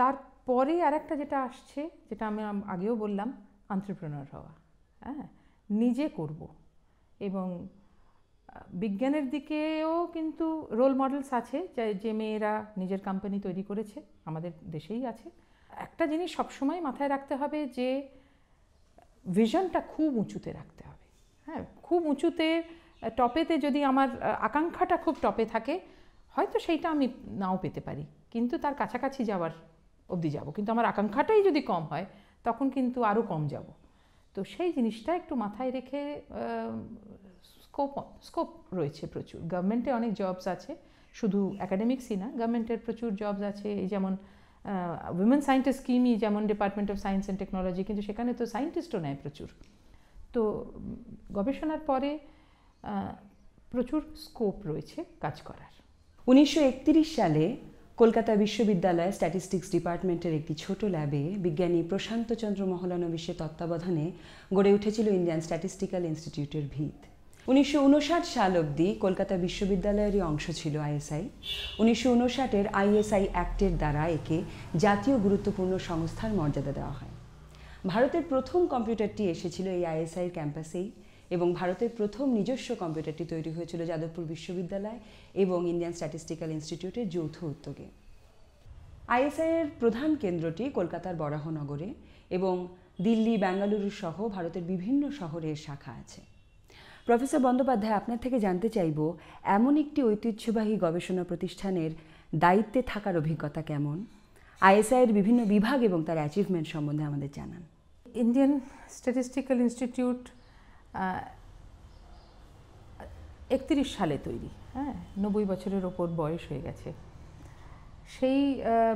তারপরে আর একটা যেটা আসছে যেটা আমি আগেও বললাম আন্ত্রপ্রেনার হওয়া হ্যাঁ নিজে করব এবং বিজ্ঞানের দিকেও কিন্তু রোল মডেলস আছে যে মেয়েরা নিজের কোম্পানি তৈরি করেছে আমাদের দেশেই আছে একটা জিনিস সবসময় মাথায় রাখতে হবে যে ভিশনটা খুব উঁচুতে রাখতে হবে হ্যাঁ খুব উঁচুতে টপেতে যদি আমার আকাঙ্ক্ষাটা খুব টপে থাকে হয়তো সেইটা আমি নাও পেতে পারি কিন্তু তার কাছাকাছি যাওয়ার অবধি যাব কিন্তু আমার আকাঙ্ক্ষাটাই যদি কম হয় তখন কিন্তু আরও কম যাব তো সেই জিনিসটা একটু মাথায় রেখে স্কোপ স্কোপ রয়েছে প্রচুর গভর্নমেন্টে অনেক জবস আছে শুধু অ্যাকাডেমিক্সই না গভর্নমেন্টের প্রচুর জবস আছে এই যেমন উইমেন সায়েন্টিস্ট স্কিমই যেমন department of science and technology কিন্তু সেখানে তো সায়েন্টিস্টও নেয় প্রচুর তো গবেষণার পরে প্রচুর স্কোপ রয়েছে কাজ করার উনিশশো সালে কলকাতা বিশ্ববিদ্যালয় স্ট্যাটিস্টিক্স ডিপার্টমেন্টের একটি ছোট ল্যাবে বিজ্ঞানী প্রশান্ত চন্দ্র মহলানবিশের তত্ত্বাবধানে গড়ে উঠেছিল ইন্ডিয়ান স্ট্যাটিস্টিক্যাল ইনস্টিটিউটের ভিত উনিশশো সাল অবধি কলকাতা বিশ্ববিদ্যালয়েরই অংশ ছিল আইএসআই উনিশশো উনষাটের আইএসআই অ্যাক্টের দ্বারা একে জাতীয় গুরুত্বপূর্ণ সংস্থার মর্যাদা দেওয়া হয় ভারতের প্রথম কম্পিউটারটি এসেছিল এই আইএসআইয়ের ক্যাম্পাসেই এবং ভারতের প্রথম নিজস্ব কম্পিউটারটি তৈরি হয়েছিল যাদবপুর বিশ্ববিদ্যালয় এবং ইন্ডিয়ান স্ট্যাটিস্টিক্যাল ইনস্টিটিউটের যৌথ উদ্যোগে আইএসআইয়ের প্রধান কেন্দ্রটি কলকাতার বরাহনগরে এবং দিল্লি বেঙ্গালুরু সহ ভারতের বিভিন্ন শহরের শাখা আছে প্রফেসর বন্দ্যোপাধ্যায় আপনার থেকে জানতে চাইব এমন একটি ঐতিহ্যবাহী গবেষণা প্রতিষ্ঠানের দায়িত্বে থাকার অভিজ্ঞতা কেমন আইএসআইয়ের বিভিন্ন বিভাগ এবং তার অ্যাচিভমেন্ট সম্বন্ধে আমাদের জানান ইন্ডিয়ান স্ট্যাটিস্টিক্যাল ইনস্টিটিউট একত্রিশ সালে তৈরি হ্যাঁ নব্বই বছরের ওপর বয়স হয়ে গেছে সেই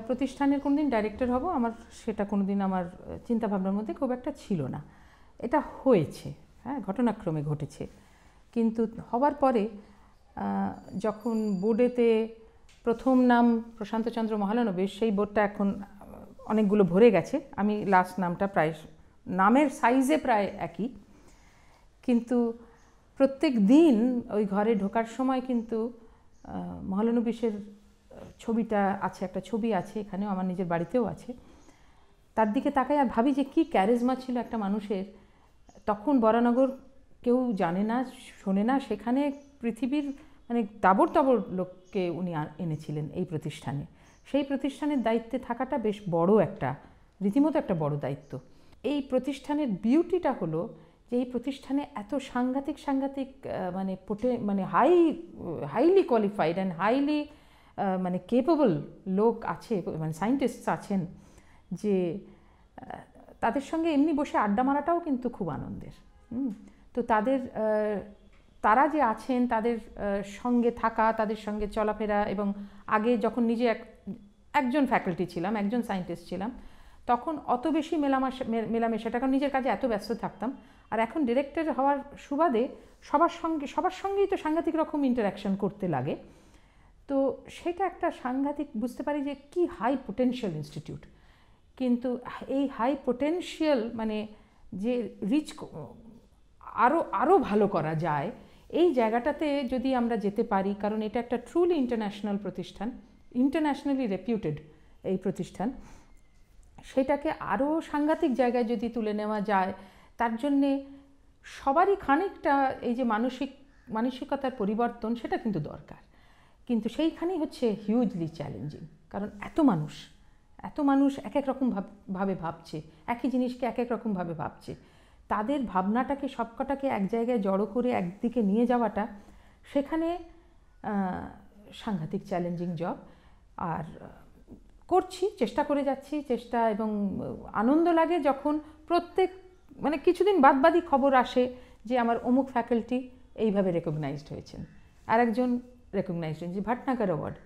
প্রতিষ্ঠানের কোনো দিন ডাইরেক্টর হব আমার সেটা কোনো দিন আমার চিন্তাভাবনার মধ্যে খুব একটা ছিল না এটা হয়েছে হ্যাঁ ঘটনাক্রমে ঘটেছে কিন্তু হবার পরে যখন বোর্ডেতে প্রথম নাম প্রশান্তচন্দ্র মহালানবেশ সেই বোর্ডটা এখন অনেকগুলো ভরে গেছে আমি লাস্ট নামটা প্রায় নামের সাইজে প্রায় একই কিন্তু প্রত্যেক দিন ওই ঘরে ঢোকার সময় কিন্তু মহলানবিশের ছবিটা আছে একটা ছবি আছে এখানেও আমার নিজের বাড়িতেও আছে তার দিকে তাকাই আর ভাবি যে কি ক্যারেজমা ছিল একটা মানুষের তখন বরানগর কেউ জানে না শোনে না সেখানে পৃথিবীর মানে তাবর তাবর লোককে উনি এনেছিলেন এই প্রতিষ্ঠানে সেই প্রতিষ্ঠানের দায়িত্বে থাকাটা বেশ বড় একটা রীতিমতো একটা বড় দায়িত্ব এই প্রতিষ্ঠানের বিউটিটা হলো যে এই প্রতিষ্ঠানে এত সাংঘাতিক সাংঘাতিক মানে পোটে মানে high highly qualified and highly মানে কেপেবল লোক আছে মানে সায়েন্টিস্ট আছেন যে তাদের সঙ্গে এমনি বসে আড্ডা মারাটাও কিন্তু খুব আনন্দের তো তাদের তারা যে আছেন তাদের সঙ্গে থাকা তাদের সঙ্গে চলাফেরা এবং আগে যখন নিজে এক একজন ফ্যাকাল্টি ছিলাম একজন সায়েন্টিস্ট ছিলাম তখন অত বেশি মেলামেশা মেলামেশাটা কারণ নিজের কাজে এত ব্যস্ত থাকতাম আর এখন ডিরেক্টর হওয়ার সুবাদে সবার সঙ্গে সবার সঙ্গেই তো সাংঘাতিক রকম ইন্টারাকশন করতে লাগে তো সেটা একটা সাংঘাতিক বুঝতে পারি যে কি হাই পোটেনশিয়াল ইনস্টিটিউট কিন্তু এই হাই পোটেনশিয়াল মানে যে রিচ আরও আরও ভালো করা যায় এই জায়গাটাতে যদি আমরা যেতে পারি কারণ এটা একটা ট্রুলি ইন্টারন্যাশনাল প্রতিষ্ঠান ইন্টারন্যাশনালি রেপিউটেড এই প্রতিষ্ঠান সেটাকে আরও সাংঘাতিক জায়গায় যদি তুলে নেওয়া যায় তার জন্যে সবারই খানিকটা এই যে মানসিক মানসিকতার পরিবর্তন সেটা কিন্তু দরকার কিন্তু সেইখানেই হচ্ছে হিউজলি চ্যালেঞ্জিং কারণ এত মানুষ এত মানুষ এক এক রকম ভাবে ভাবছে একই জিনিসকে এক এক রকমভাবে ভাবছে তাদের ভাবনাটাকে সবকটাকে এক জায়গায় জড়ো করে একদিকে নিয়ে যাওয়াটা সেখানে সাংঘাতিক চ্যালেঞ্জিং জব আর করছি চেষ্টা করে যাচ্ছি চেষ্টা এবং আনন্দ লাগে যখন প্রত্যেক মানে কিছুদিন বাদ বাদই খবর আসে যে আমার অমুক ফ্যাকাল্টি এইভাবে রেকগনাইজড হয়েছেন আর একজন রেকগনাইজড হয়েছেন যে ভাটনাগর অ্যাওয়ার্ড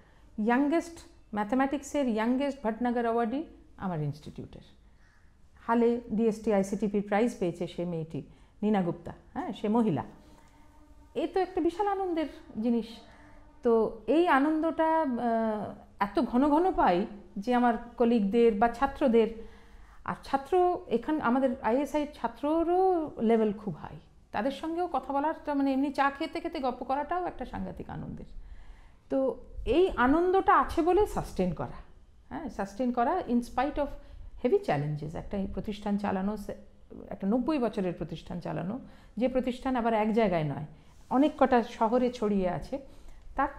ইয়াংগেস্ট ম্যাথামেটিক্সের ইয়াংগেস্ট ভাটনাগর অ্যাওয়ার্ডই আমার ইনস্টিটিউটের হালে ডিএসটি আইসিটিপির প্রাইজ পেয়েছে সে মেয়েটি নীনা গুপ্তা হ্যাঁ সে মহিলা এই তো একটা বিশাল আনন্দের জিনিস তো এই আনন্দটা এত ঘন ঘন পাই যে আমার কলিগদের বা ছাত্রদের আর ছাত্র এখান আমাদের আইএসআই ছাত্ররও লেভেল খুব হাই তাদের সঙ্গেও কথা বলাটা মানে এমনি চা খেতে খেতে গপ করাটাও একটা সাংঘাতিক আনন্দের তো এই আনন্দটা আছে বলে সাস্টেন করা হ্যাঁ সাস্টেন করা ইনস্পাইট অফ হেভি চ্যালেঞ্জেস একটা প্রতিষ্ঠান চালানো একটা নব্বই বছরের প্রতিষ্ঠান চালানো যে প্রতিষ্ঠান আবার এক জায়গায় নয় অনেক কটা শহরে ছড়িয়ে আছে তার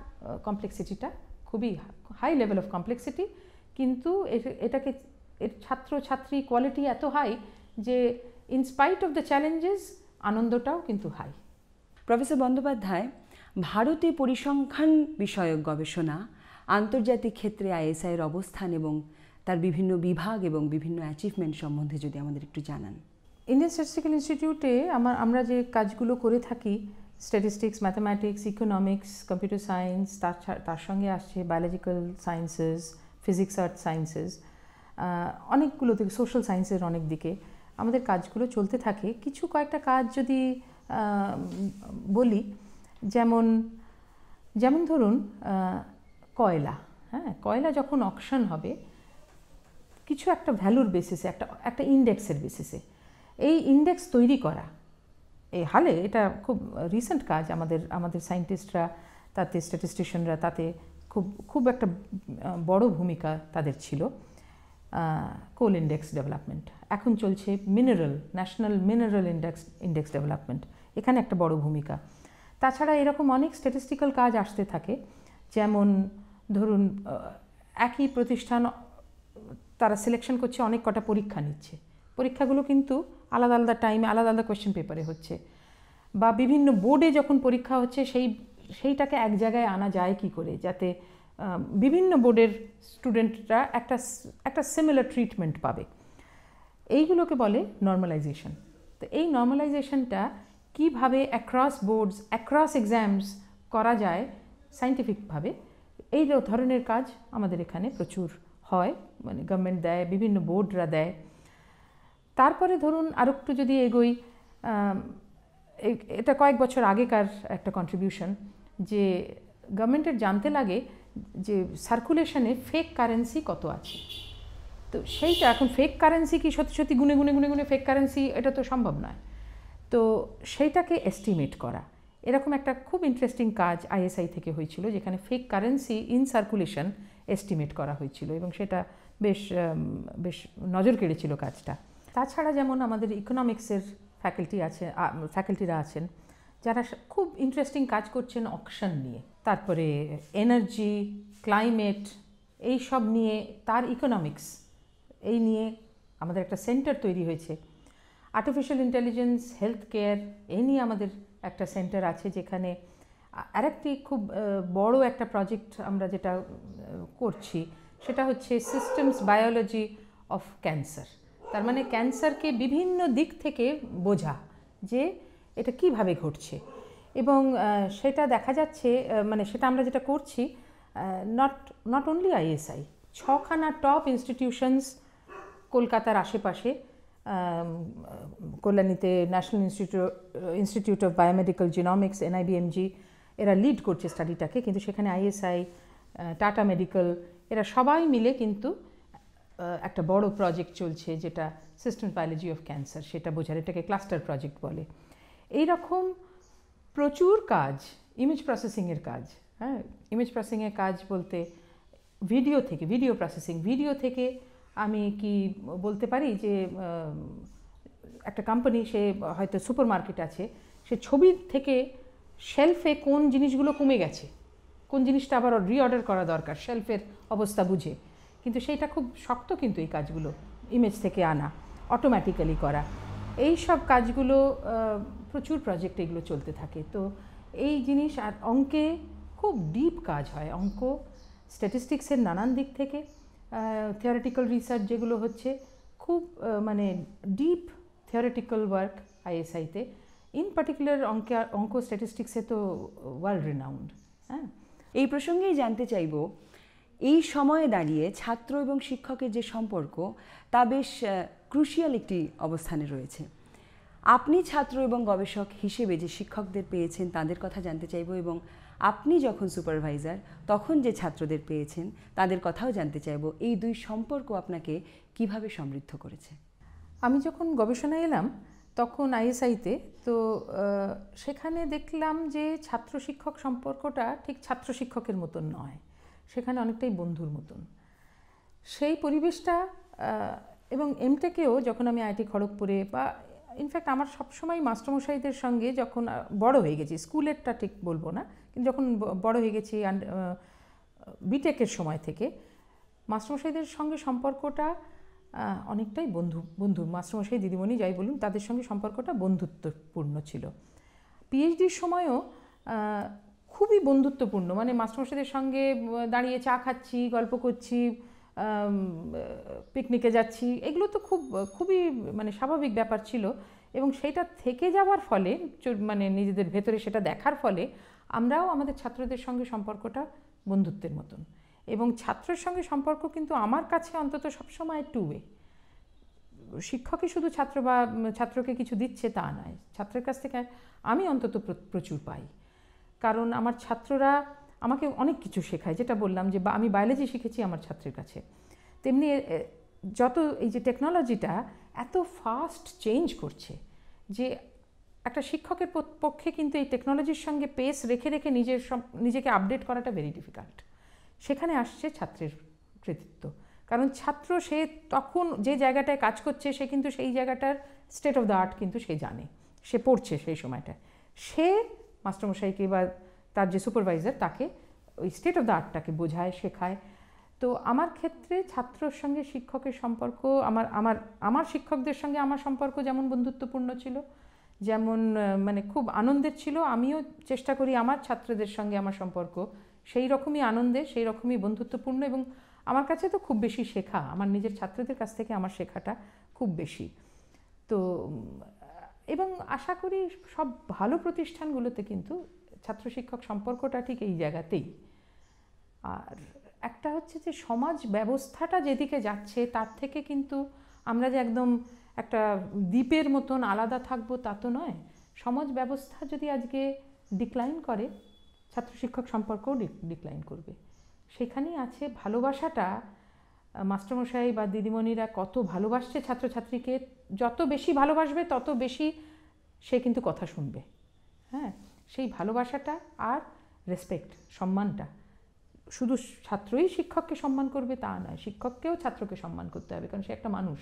কমপ্লেক্সিটিটা খুবই হাই লেভেল অফ কমপ্লেক্সিটি কিন্তু এটাকে এর ছাত্রী কোয়ালিটি এত হাই যে ইনস্পাইট অফ দ্য চ্যালেঞ্জেস আনন্দটাও কিন্তু হাই প্রফেসর বন্দ্যোপাধ্যায় ভারতে পরিসংখ্যান বিষয়ক গবেষণা আন্তর্জাতিক ক্ষেত্রে আইএসআই এর অবস্থান এবং তার বিভিন্ন বিভাগ এবং বিভিন্ন অ্যাচিভমেন্ট সম্বন্ধে যদি আমাদের একটু জানান ইন্ডিয়ান স্ট্যাটিস্টিক্যাল ইনস্টিটিউটে আমার আমরা যে কাজগুলো করে থাকি statistics mathematics economics computer science তার তার সঙ্গে আসছে biological sciences physics earth sciences অনেকগুলো থেকে সোশ্যাল সায়েন্সের অনেক দিকে আমাদের কাজগুলো চলতে থাকে কিছু কয়েকটা কাজ যদি বলি যেমন যেমন ধরুন কয়লা হ্যাঁ কয়লা যখন অকশন হবে কিছু একটা ভ্যালুর বেসিসে একটা একটা ইন্ডেক্সের বেসিসে এই ইন্ডেক্স তৈরি করা এই হালে এটা খুব রিসেন্ট কাজ আমাদের আমাদের সায়েন্টিস্টরা তাতে স্ট্যাটিস্টিশিয়ানরা তাতে খুব খুব একটা বড় ভূমিকা তাদের ছিল কোল ইন্ডেক্স ডেভেলপমেন্ট এখন চলছে mineral national mineral index index development এখানে একটা বড় ভূমিকা তাছাড়া এরকম অনেক স্ট্যাটিস্টিক্যাল কাজ আসতে থাকে যেমন ধরুন একই প্রতিষ্ঠান তারা সিলেকশন করছে অনেক কটা পরীক্ষা নিচ্ছে পরীক্ষাগুলো কিন্তু আলাদা আলাদা টাইমে আলাদা আলাদা কোয়েশ্চেন পেপারে হচ্ছে বা বিভিন্ন বোর্ডে যখন পরীক্ষা হচ্ছে সেই সেইটাকে এক জায়গায় আনা যায় কি করে যাতে বিভিন্ন বোর্ডের স্টুডেন্টরা একটা একটা সিমিলার ট্রিটমেন্ট পাবে এইগুলোকে বলে নর্মালাইজেশন তো এই নর্মালাইজেশনটা কীভাবে অ্যাক্রস বোর্ডস অ্যাক্রস এক্সামস করা যায় সাইন্টিফিকভাবে এই ধরনের কাজ আমাদের এখানে প্রচুর হয় মানে গভর্নমেন্ট দেয় বিভিন্ন বোর্ডরা দেয় তারপরে ধরুন আরেকটু একটু যদি এগোই এটা কয়েক বছর আগেকার একটা কন্ট্রিবিউশন যে গভর্নমেন্টের জানতে লাগে যে সার্কুলেশনে ফেক কারেন্সি কত আছে তো সেইটা এখন ফেক কারেন্সি কি সত্যি সত্যি গুনে গুনে গুনে গুনে ফেক কারেন্সি এটা তো সম্ভব নয় তো সেইটাকে এস্টিমেট করা এরকম একটা খুব ইন্টারেস্টিং কাজ আইএসআই থেকে হয়েছিল যেখানে fake currency in circulation estimate করা হয়েছিল এবং সেটা বেশ বেশ নজর কেড়েছিল কাজটা তাছাড়া যেমন আমাদের ইকোনমিক্সের ফ্যাকাল্টি আছে ফ্যাকাল্টিরা আছেন যারা খুব ইন্টারেস্টিং কাজ করছেন অকশন নিয়ে তারপরে এনার্জি ক্লাইমেট এই সব নিয়ে তার ইকোনমিক্স এই নিয়ে আমাদের একটা সেন্টার তৈরি হয়েছে আর্টিফিশিয়াল ইন্টেলিজেন্স হেলথ কেয়ার এই নিয়ে আমাদের একটা সেন্টার আছে যেখানে আরেকটি খুব বড় একটা প্রজেক্ট আমরা যেটা করছি সেটা হচ্ছে সিস্টেমস বায়োলজি অফ ক্যান্সার তার মানে ক্যান্সারকে বিভিন্ন দিক থেকে বোঝা যে এটা কিভাবে ঘটছে এবং সেটা দেখা যাচ্ছে মানে সেটা আমরা যেটা করছি নট নট অনলি আইএসআই ছখানা টপ ইনস্টিটিউশনস কলকাতার আশেপাশে কল্যাণীতে national institute institute of biomedical genomics NIBMG এরা লিড করছে স্টাডিটাকে কিন্তু সেখানে আইএসআই টাটা মেডিকেল এরা সবাই মিলে কিন্তু একটা বড় প্রজেক্ট চলছে যেটা সিস্টেম বায়োলজি অফ ক্যান্সার সেটা বোঝার এটাকে ক্লাস্টার প্রজেক্ট বলে এই রকম প্রচুর কাজ ইমেজ প্রসেসিংয়ের কাজ হ্যাঁ ইমেজ প্রসেসিংয়ের কাজ বলতে ভিডিও থেকে ভিডিও প্রসেসিং ভিডিও থেকে আমি কি বলতে পারি যে একটা কোম্পানি সে হয়তো সুপার মার্কেট আছে সে ছবি থেকে শেলফে কোন জিনিসগুলো কমে গেছে কোন জিনিসটা আবার রিঅর্ডার করা দরকার শেলফের অবস্থা বুঝে কিন্তু সেইটা খুব শক্ত কিন্তু এই কাজগুলো ইমেজ থেকে আনা অটোমেটিক্যালি করা এই সব কাজগুলো প্রচুর প্রজেক্ট এগুলো চলতে থাকে তো এই জিনিস আর অঙ্কে খুব ডিপ কাজ হয় অঙ্ক স্ট্যাটিস্টিক্সের নানান দিক থেকে থিওরিটিক্যাল রিসার্চ যেগুলো হচ্ছে খুব মানে ডিপ থিওরিটিক্যাল ওয়ার্ক আইএসআইতে ইন পার্টিকুলার অঙ্কে অঙ্ক স্ট্যাটিস্টিক্সে তো ওয়ার্ল্ড রেনাউন্ড হ্যাঁ এই প্রসঙ্গেই জানতে চাইব এই সময়ে দাঁড়িয়ে ছাত্র এবং শিক্ষকের যে সম্পর্ক তা বেশ ক্রুশিয়াল একটি অবস্থানে রয়েছে আপনি ছাত্র এবং গবেষক হিসেবে যে শিক্ষকদের পেয়েছেন তাদের কথা জানতে চাইব এবং আপনি যখন সুপারভাইজার তখন যে ছাত্রদের পেয়েছেন তাদের কথাও জানতে চাইব এই দুই সম্পর্ক আপনাকে কিভাবে সমৃদ্ধ করেছে আমি যখন গবেষণায় এলাম তখন আইএসআইতে তো সেখানে দেখলাম যে ছাত্র শিক্ষক সম্পর্কটা ঠিক ছাত্র শিক্ষকের মতন নয় সেখানে অনেকটাই বন্ধুর মতন সেই পরিবেশটা এবং এমটেকেও যখন আমি আইটি খড়গপুরে বা ইনফ্যাক্ট আমার সবসময় মাস্টারমশাইদের সঙ্গে যখন বড় হয়ে গেছি স্কুলেরটা ঠিক বলবো না কিন্তু যখন বড় হয়ে গেছি বিটেকের সময় থেকে মাস্টারমশাইদের সঙ্গে সম্পর্কটা অনেকটাই বন্ধু বন্ধু মাস্টারমশাই দিদিমণি যাই বলুন তাদের সঙ্গে সম্পর্কটা বন্ধুত্বপূর্ণ ছিল পিএইচডির সময়ও খুবই বন্ধুত্বপূর্ণ মানে মাস্টারমশাইদের সঙ্গে দাঁড়িয়ে চা খাচ্ছি গল্প করছি পিকনিকে যাচ্ছি এগুলো তো খুব খুবই মানে স্বাভাবিক ব্যাপার ছিল এবং সেটা থেকে যাওয়ার ফলে মানে নিজেদের ভেতরে সেটা দেখার ফলে আমরাও আমাদের ছাত্রদের সঙ্গে সম্পর্কটা বন্ধুত্বের মতন এবং ছাত্রের সঙ্গে সম্পর্ক কিন্তু আমার কাছে অন্তত সবসময় টু ওয়ে শিক্ষকই শুধু ছাত্র বা ছাত্রকে কিছু দিচ্ছে তা নয় ছাত্রের কাছ থেকে আমি অন্তত প্রচুর পাই কারণ আমার ছাত্ররা আমাকে অনেক কিছু শেখায় যেটা বললাম যে আমি বায়োলজি শিখেছি আমার ছাত্রের কাছে তেমনি যত এই যে টেকনোলজিটা এত ফাস্ট চেঞ্জ করছে যে একটা শিক্ষকের পক্ষে কিন্তু এই টেকনোলজির সঙ্গে পেস রেখে রেখে নিজের নিজেকে আপডেট করাটা ভেরি ডিফিকাল্ট সেখানে আসছে ছাত্রের কৃতিত্ব কারণ ছাত্র সে তখন যে জায়গাটায় কাজ করছে সে কিন্তু সেই জায়গাটার স্টেট অফ দ্য আর্ট কিন্তু সে জানে সে পড়ছে সেই সময়টা সে মাস্টারমশাইকে বা তার যে সুপারভাইজার তাকে ওই স্টেট অফ দ্য আর্টটাকে বোঝায় শেখায় তো আমার ক্ষেত্রে ছাত্রর সঙ্গে শিক্ষকের সম্পর্ক আমার আমার আমার শিক্ষকদের সঙ্গে আমার সম্পর্ক যেমন বন্ধুত্বপূর্ণ ছিল যেমন মানে খুব আনন্দের ছিল আমিও চেষ্টা করি আমার ছাত্রদের সঙ্গে আমার সম্পর্ক সেই রকমই আনন্দের সেই রকমই বন্ধুত্বপূর্ণ এবং আমার কাছে তো খুব বেশি শেখা আমার নিজের ছাত্রদের কাছ থেকে আমার শেখাটা খুব বেশি তো এবং আশা করি সব ভালো প্রতিষ্ঠানগুলোতে কিন্তু ছাত্র শিক্ষক সম্পর্কটা ঠিক এই জায়গাতেই আর একটা হচ্ছে যে সমাজ ব্যবস্থাটা যেদিকে যাচ্ছে তার থেকে কিন্তু আমরা যে একদম একটা দ্বীপের মতন আলাদা থাকবো তা তো নয় সমাজ ব্যবস্থা যদি আজকে ডিক্লাইন করে ছাত্র শিক্ষক সম্পর্কও ডিক্লাইন করবে সেখানেই আছে ভালোবাসাটা মাস্টারমশাই বা দিদিমণিরা কত ভালোবাসছে ছাত্রছাত্রীকে যত বেশি ভালোবাসবে তত বেশি সে কিন্তু কথা শুনবে হ্যাঁ সেই ভালোবাসাটা আর রেসপেক্ট সম্মানটা শুধু ছাত্রই শিক্ষককে সম্মান করবে তা নয় শিক্ষককেও ছাত্রকে সম্মান করতে হবে কারণ সে একটা মানুষ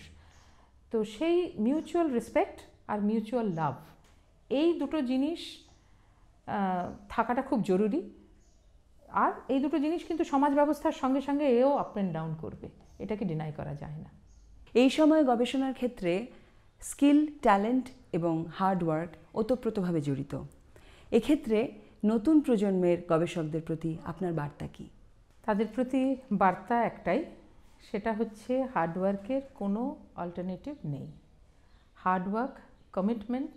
তো সেই মিউচুয়াল রেসপেক্ট আর মিউচুয়াল লাভ এই দুটো জিনিস থাকাটা খুব জরুরি আর এই দুটো জিনিস কিন্তু সমাজ ব্যবস্থার সঙ্গে সঙ্গে এও আপ অ্যান্ড ডাউন করবে এটাকে ডিনাই করা যায় না এই সময় গবেষণার ক্ষেত্রে স্কিল ট্যালেন্ট এবং হার্ডওয়ার্ক ওতপ্রোতভাবে জড়িত এক্ষেত্রে নতুন প্রজন্মের গবেষকদের প্রতি আপনার বার্তা কী তাদের প্রতি বার্তা একটাই সেটা হচ্ছে হার্ডওয়ার্কের কোনো অল্টারনেটিভ নেই হার্ডওয়ার্ক কমিটমেন্ট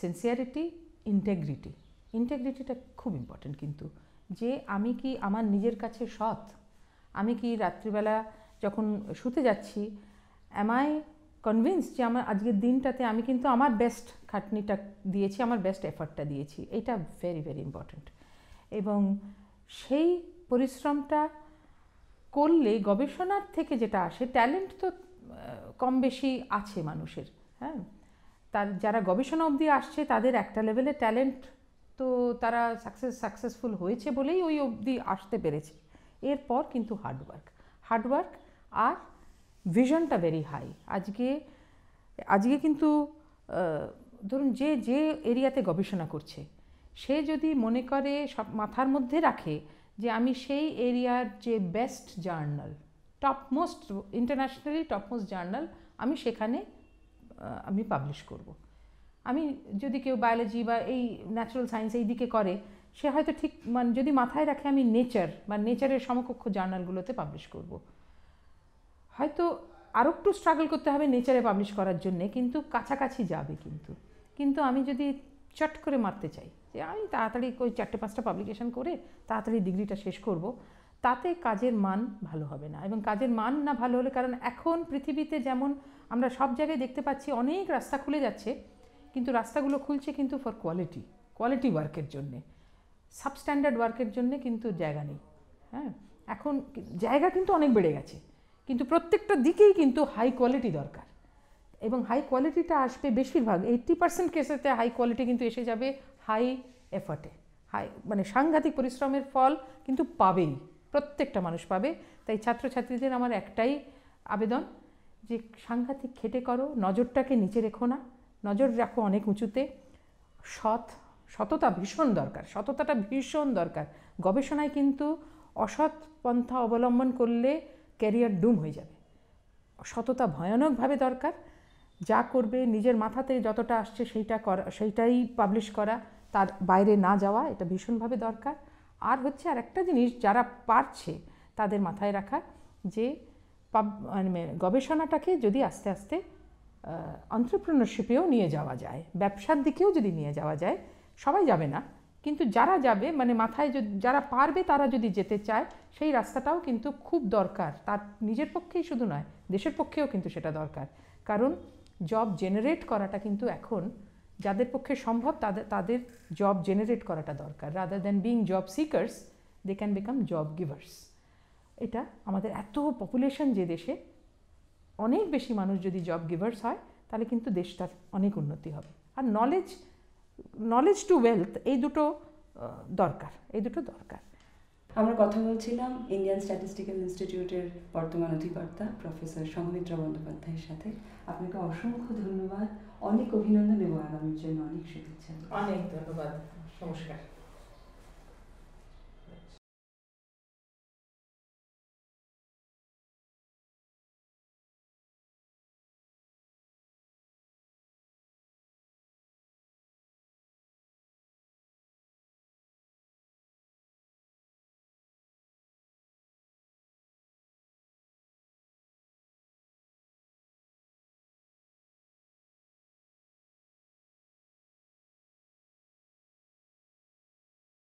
সিনসিয়ারিটি ইন্টেগ্রিটি ইন্টেগ্রিটিটা খুব ইম্পর্টেন্ট কিন্তু যে আমি কি আমার নিজের কাছে সৎ আমি কি রাত্রিবেলা যখন শুতে যাচ্ছি অ্যাম আই কনভিন্স যে আমার আজকের দিনটাতে আমি কিন্তু আমার বেস্ট খাটনিটা দিয়েছি আমার বেস্ট এফার্টটা দিয়েছি এটা ভেরি ভেরি ইম্পর্ট্যান্ট এবং সেই পরিশ্রমটা করলে গবেষণার থেকে যেটা আসে ট্যালেন্ট তো কম বেশি আছে মানুষের হ্যাঁ তার যারা গবেষণা অবধি আসছে তাদের একটা লেভেলে ট্যালেন্ট তো তারা সাকসেস সাকসেসফুল হয়েছে বলেই ওই অবধি আসতে পেরেছে এরপর কিন্তু হার্ডওয়ার্ক হার্ডওয়ার্ক আর ভিশনটা ভেরি হাই আজকে আজকে কিন্তু ধরুন যে যে এরিয়াতে গবেষণা করছে সে যদি মনে করে সব মাথার মধ্যে রাখে যে আমি সেই এরিয়ার যে best journal topmost internationally topmost journal আমি সেখানে আমি পাবলিশ করব। আমি যদি কেউ বায়োলজি বা এই ন্যাচারাল সায়েন্স এই দিকে করে সে হয়তো ঠিক মানে যদি মাথায় রাখে আমি নেচার বা নেচারের সমকক্ষ জার্নালগুলোতে পাবলিশ করবো হয়তো আরও একটু স্ট্রাগল করতে হবে নেচারে পাবলিশ করার জন্যে কিন্তু কাছাকাছি যাবে কিন্তু কিন্তু আমি যদি চট করে মারতে চাই যে আমি তাড়াতাড়ি ওই চারটে পাঁচটা পাবলিকেশন করে তাড়াতাড়ি ডিগ্রিটা শেষ করব তাতে কাজের মান ভালো হবে না এবং কাজের মান না ভালো হলে কারণ এখন পৃথিবীতে যেমন আমরা সব জায়গায় দেখতে পাচ্ছি অনেক রাস্তা খুলে যাচ্ছে কিন্তু রাস্তাগুলো খুলছে কিন্তু ফর কোয়ালিটি কোয়ালিটি ওয়ার্কের জন্যে সাবস্ট্যান্ডার্ড ওয়ার্কের জন্যে কিন্তু জায়গা নেই হ্যাঁ এখন জায়গা কিন্তু অনেক বেড়ে গেছে কিন্তু প্রত্যেকটা দিকেই কিন্তু হাই কোয়ালিটি দরকার এবং হাই কোয়ালিটিটা আসবে বেশিরভাগ এইট্টি পার্সেন্ট কেসেতে হাই কোয়ালিটি কিন্তু এসে যাবে হাই এফার্টে হাই মানে সাংঘাতিক পরিশ্রমের ফল কিন্তু পাবেই প্রত্যেকটা মানুষ পাবে তাই ছাত্রছাত্রীদের আমার একটাই আবেদন যে সাংঘাতিক খেটে করো নজরটাকে নিচে রেখো না নজর রাখো অনেক উঁচুতে সৎ সততা ভীষণ দরকার সততাটা ভীষণ দরকার গবেষণায় কিন্তু অসৎ পন্থা অবলম্বন করলে ক্যারিয়ার ডুম হয়ে যাবে সততা ভয়ানকভাবে দরকার যা করবে নিজের মাথাতে যতটা আসছে সেইটা করা সেইটাই পাবলিশ করা তার বাইরে না যাওয়া এটা ভীষণভাবে দরকার আর হচ্ছে আর একটা জিনিস যারা পারছে তাদের মাথায় রাখা যে পাব মানে গবেষণাটাকে যদি আস্তে আস্তে অন্ত্রপ্রনশিপেও নিয়ে যাওয়া যায় ব্যবসার দিকেও যদি নিয়ে যাওয়া যায় সবাই যাবে না কিন্তু যারা যাবে মানে মাথায় যদি যারা পারবে তারা যদি যেতে চায় সেই রাস্তাটাও কিন্তু খুব দরকার তার নিজের পক্ষেই শুধু নয় দেশের পক্ষেও কিন্তু সেটা দরকার কারণ জব জেনারেট করাটা কিন্তু এখন যাদের পক্ষে সম্ভব তাদের তাদের জব জেনারেট করাটা দরকার rather than being job seekers they can become job givers এটা আমাদের এত পপুলেশন যে দেশে অনেক বেশি মানুষ যদি জব গিভার্স হয় তাহলে কিন্তু দেশটার অনেক উন্নতি হবে আর নলেজ নলেজ টু ওয়েলথ এই দুটো দরকার এই দুটো দরকার আমরা কথা বলছিলাম ইন্ডিয়ান স্ট্যাটিস্টিক্যাল ইনস্টিটিউটের বর্তমান অধিকর্তা প্রফেসর সংমিত্রা বন্দ্যোপাধ্যায়ের সাথে আপনাকে অসংখ্য ধন্যবাদ অনেক অভিনন্দন এবং আগামীর জন্য অনেক শুভেচ্ছা অনেক ধন্যবাদ নমস্কার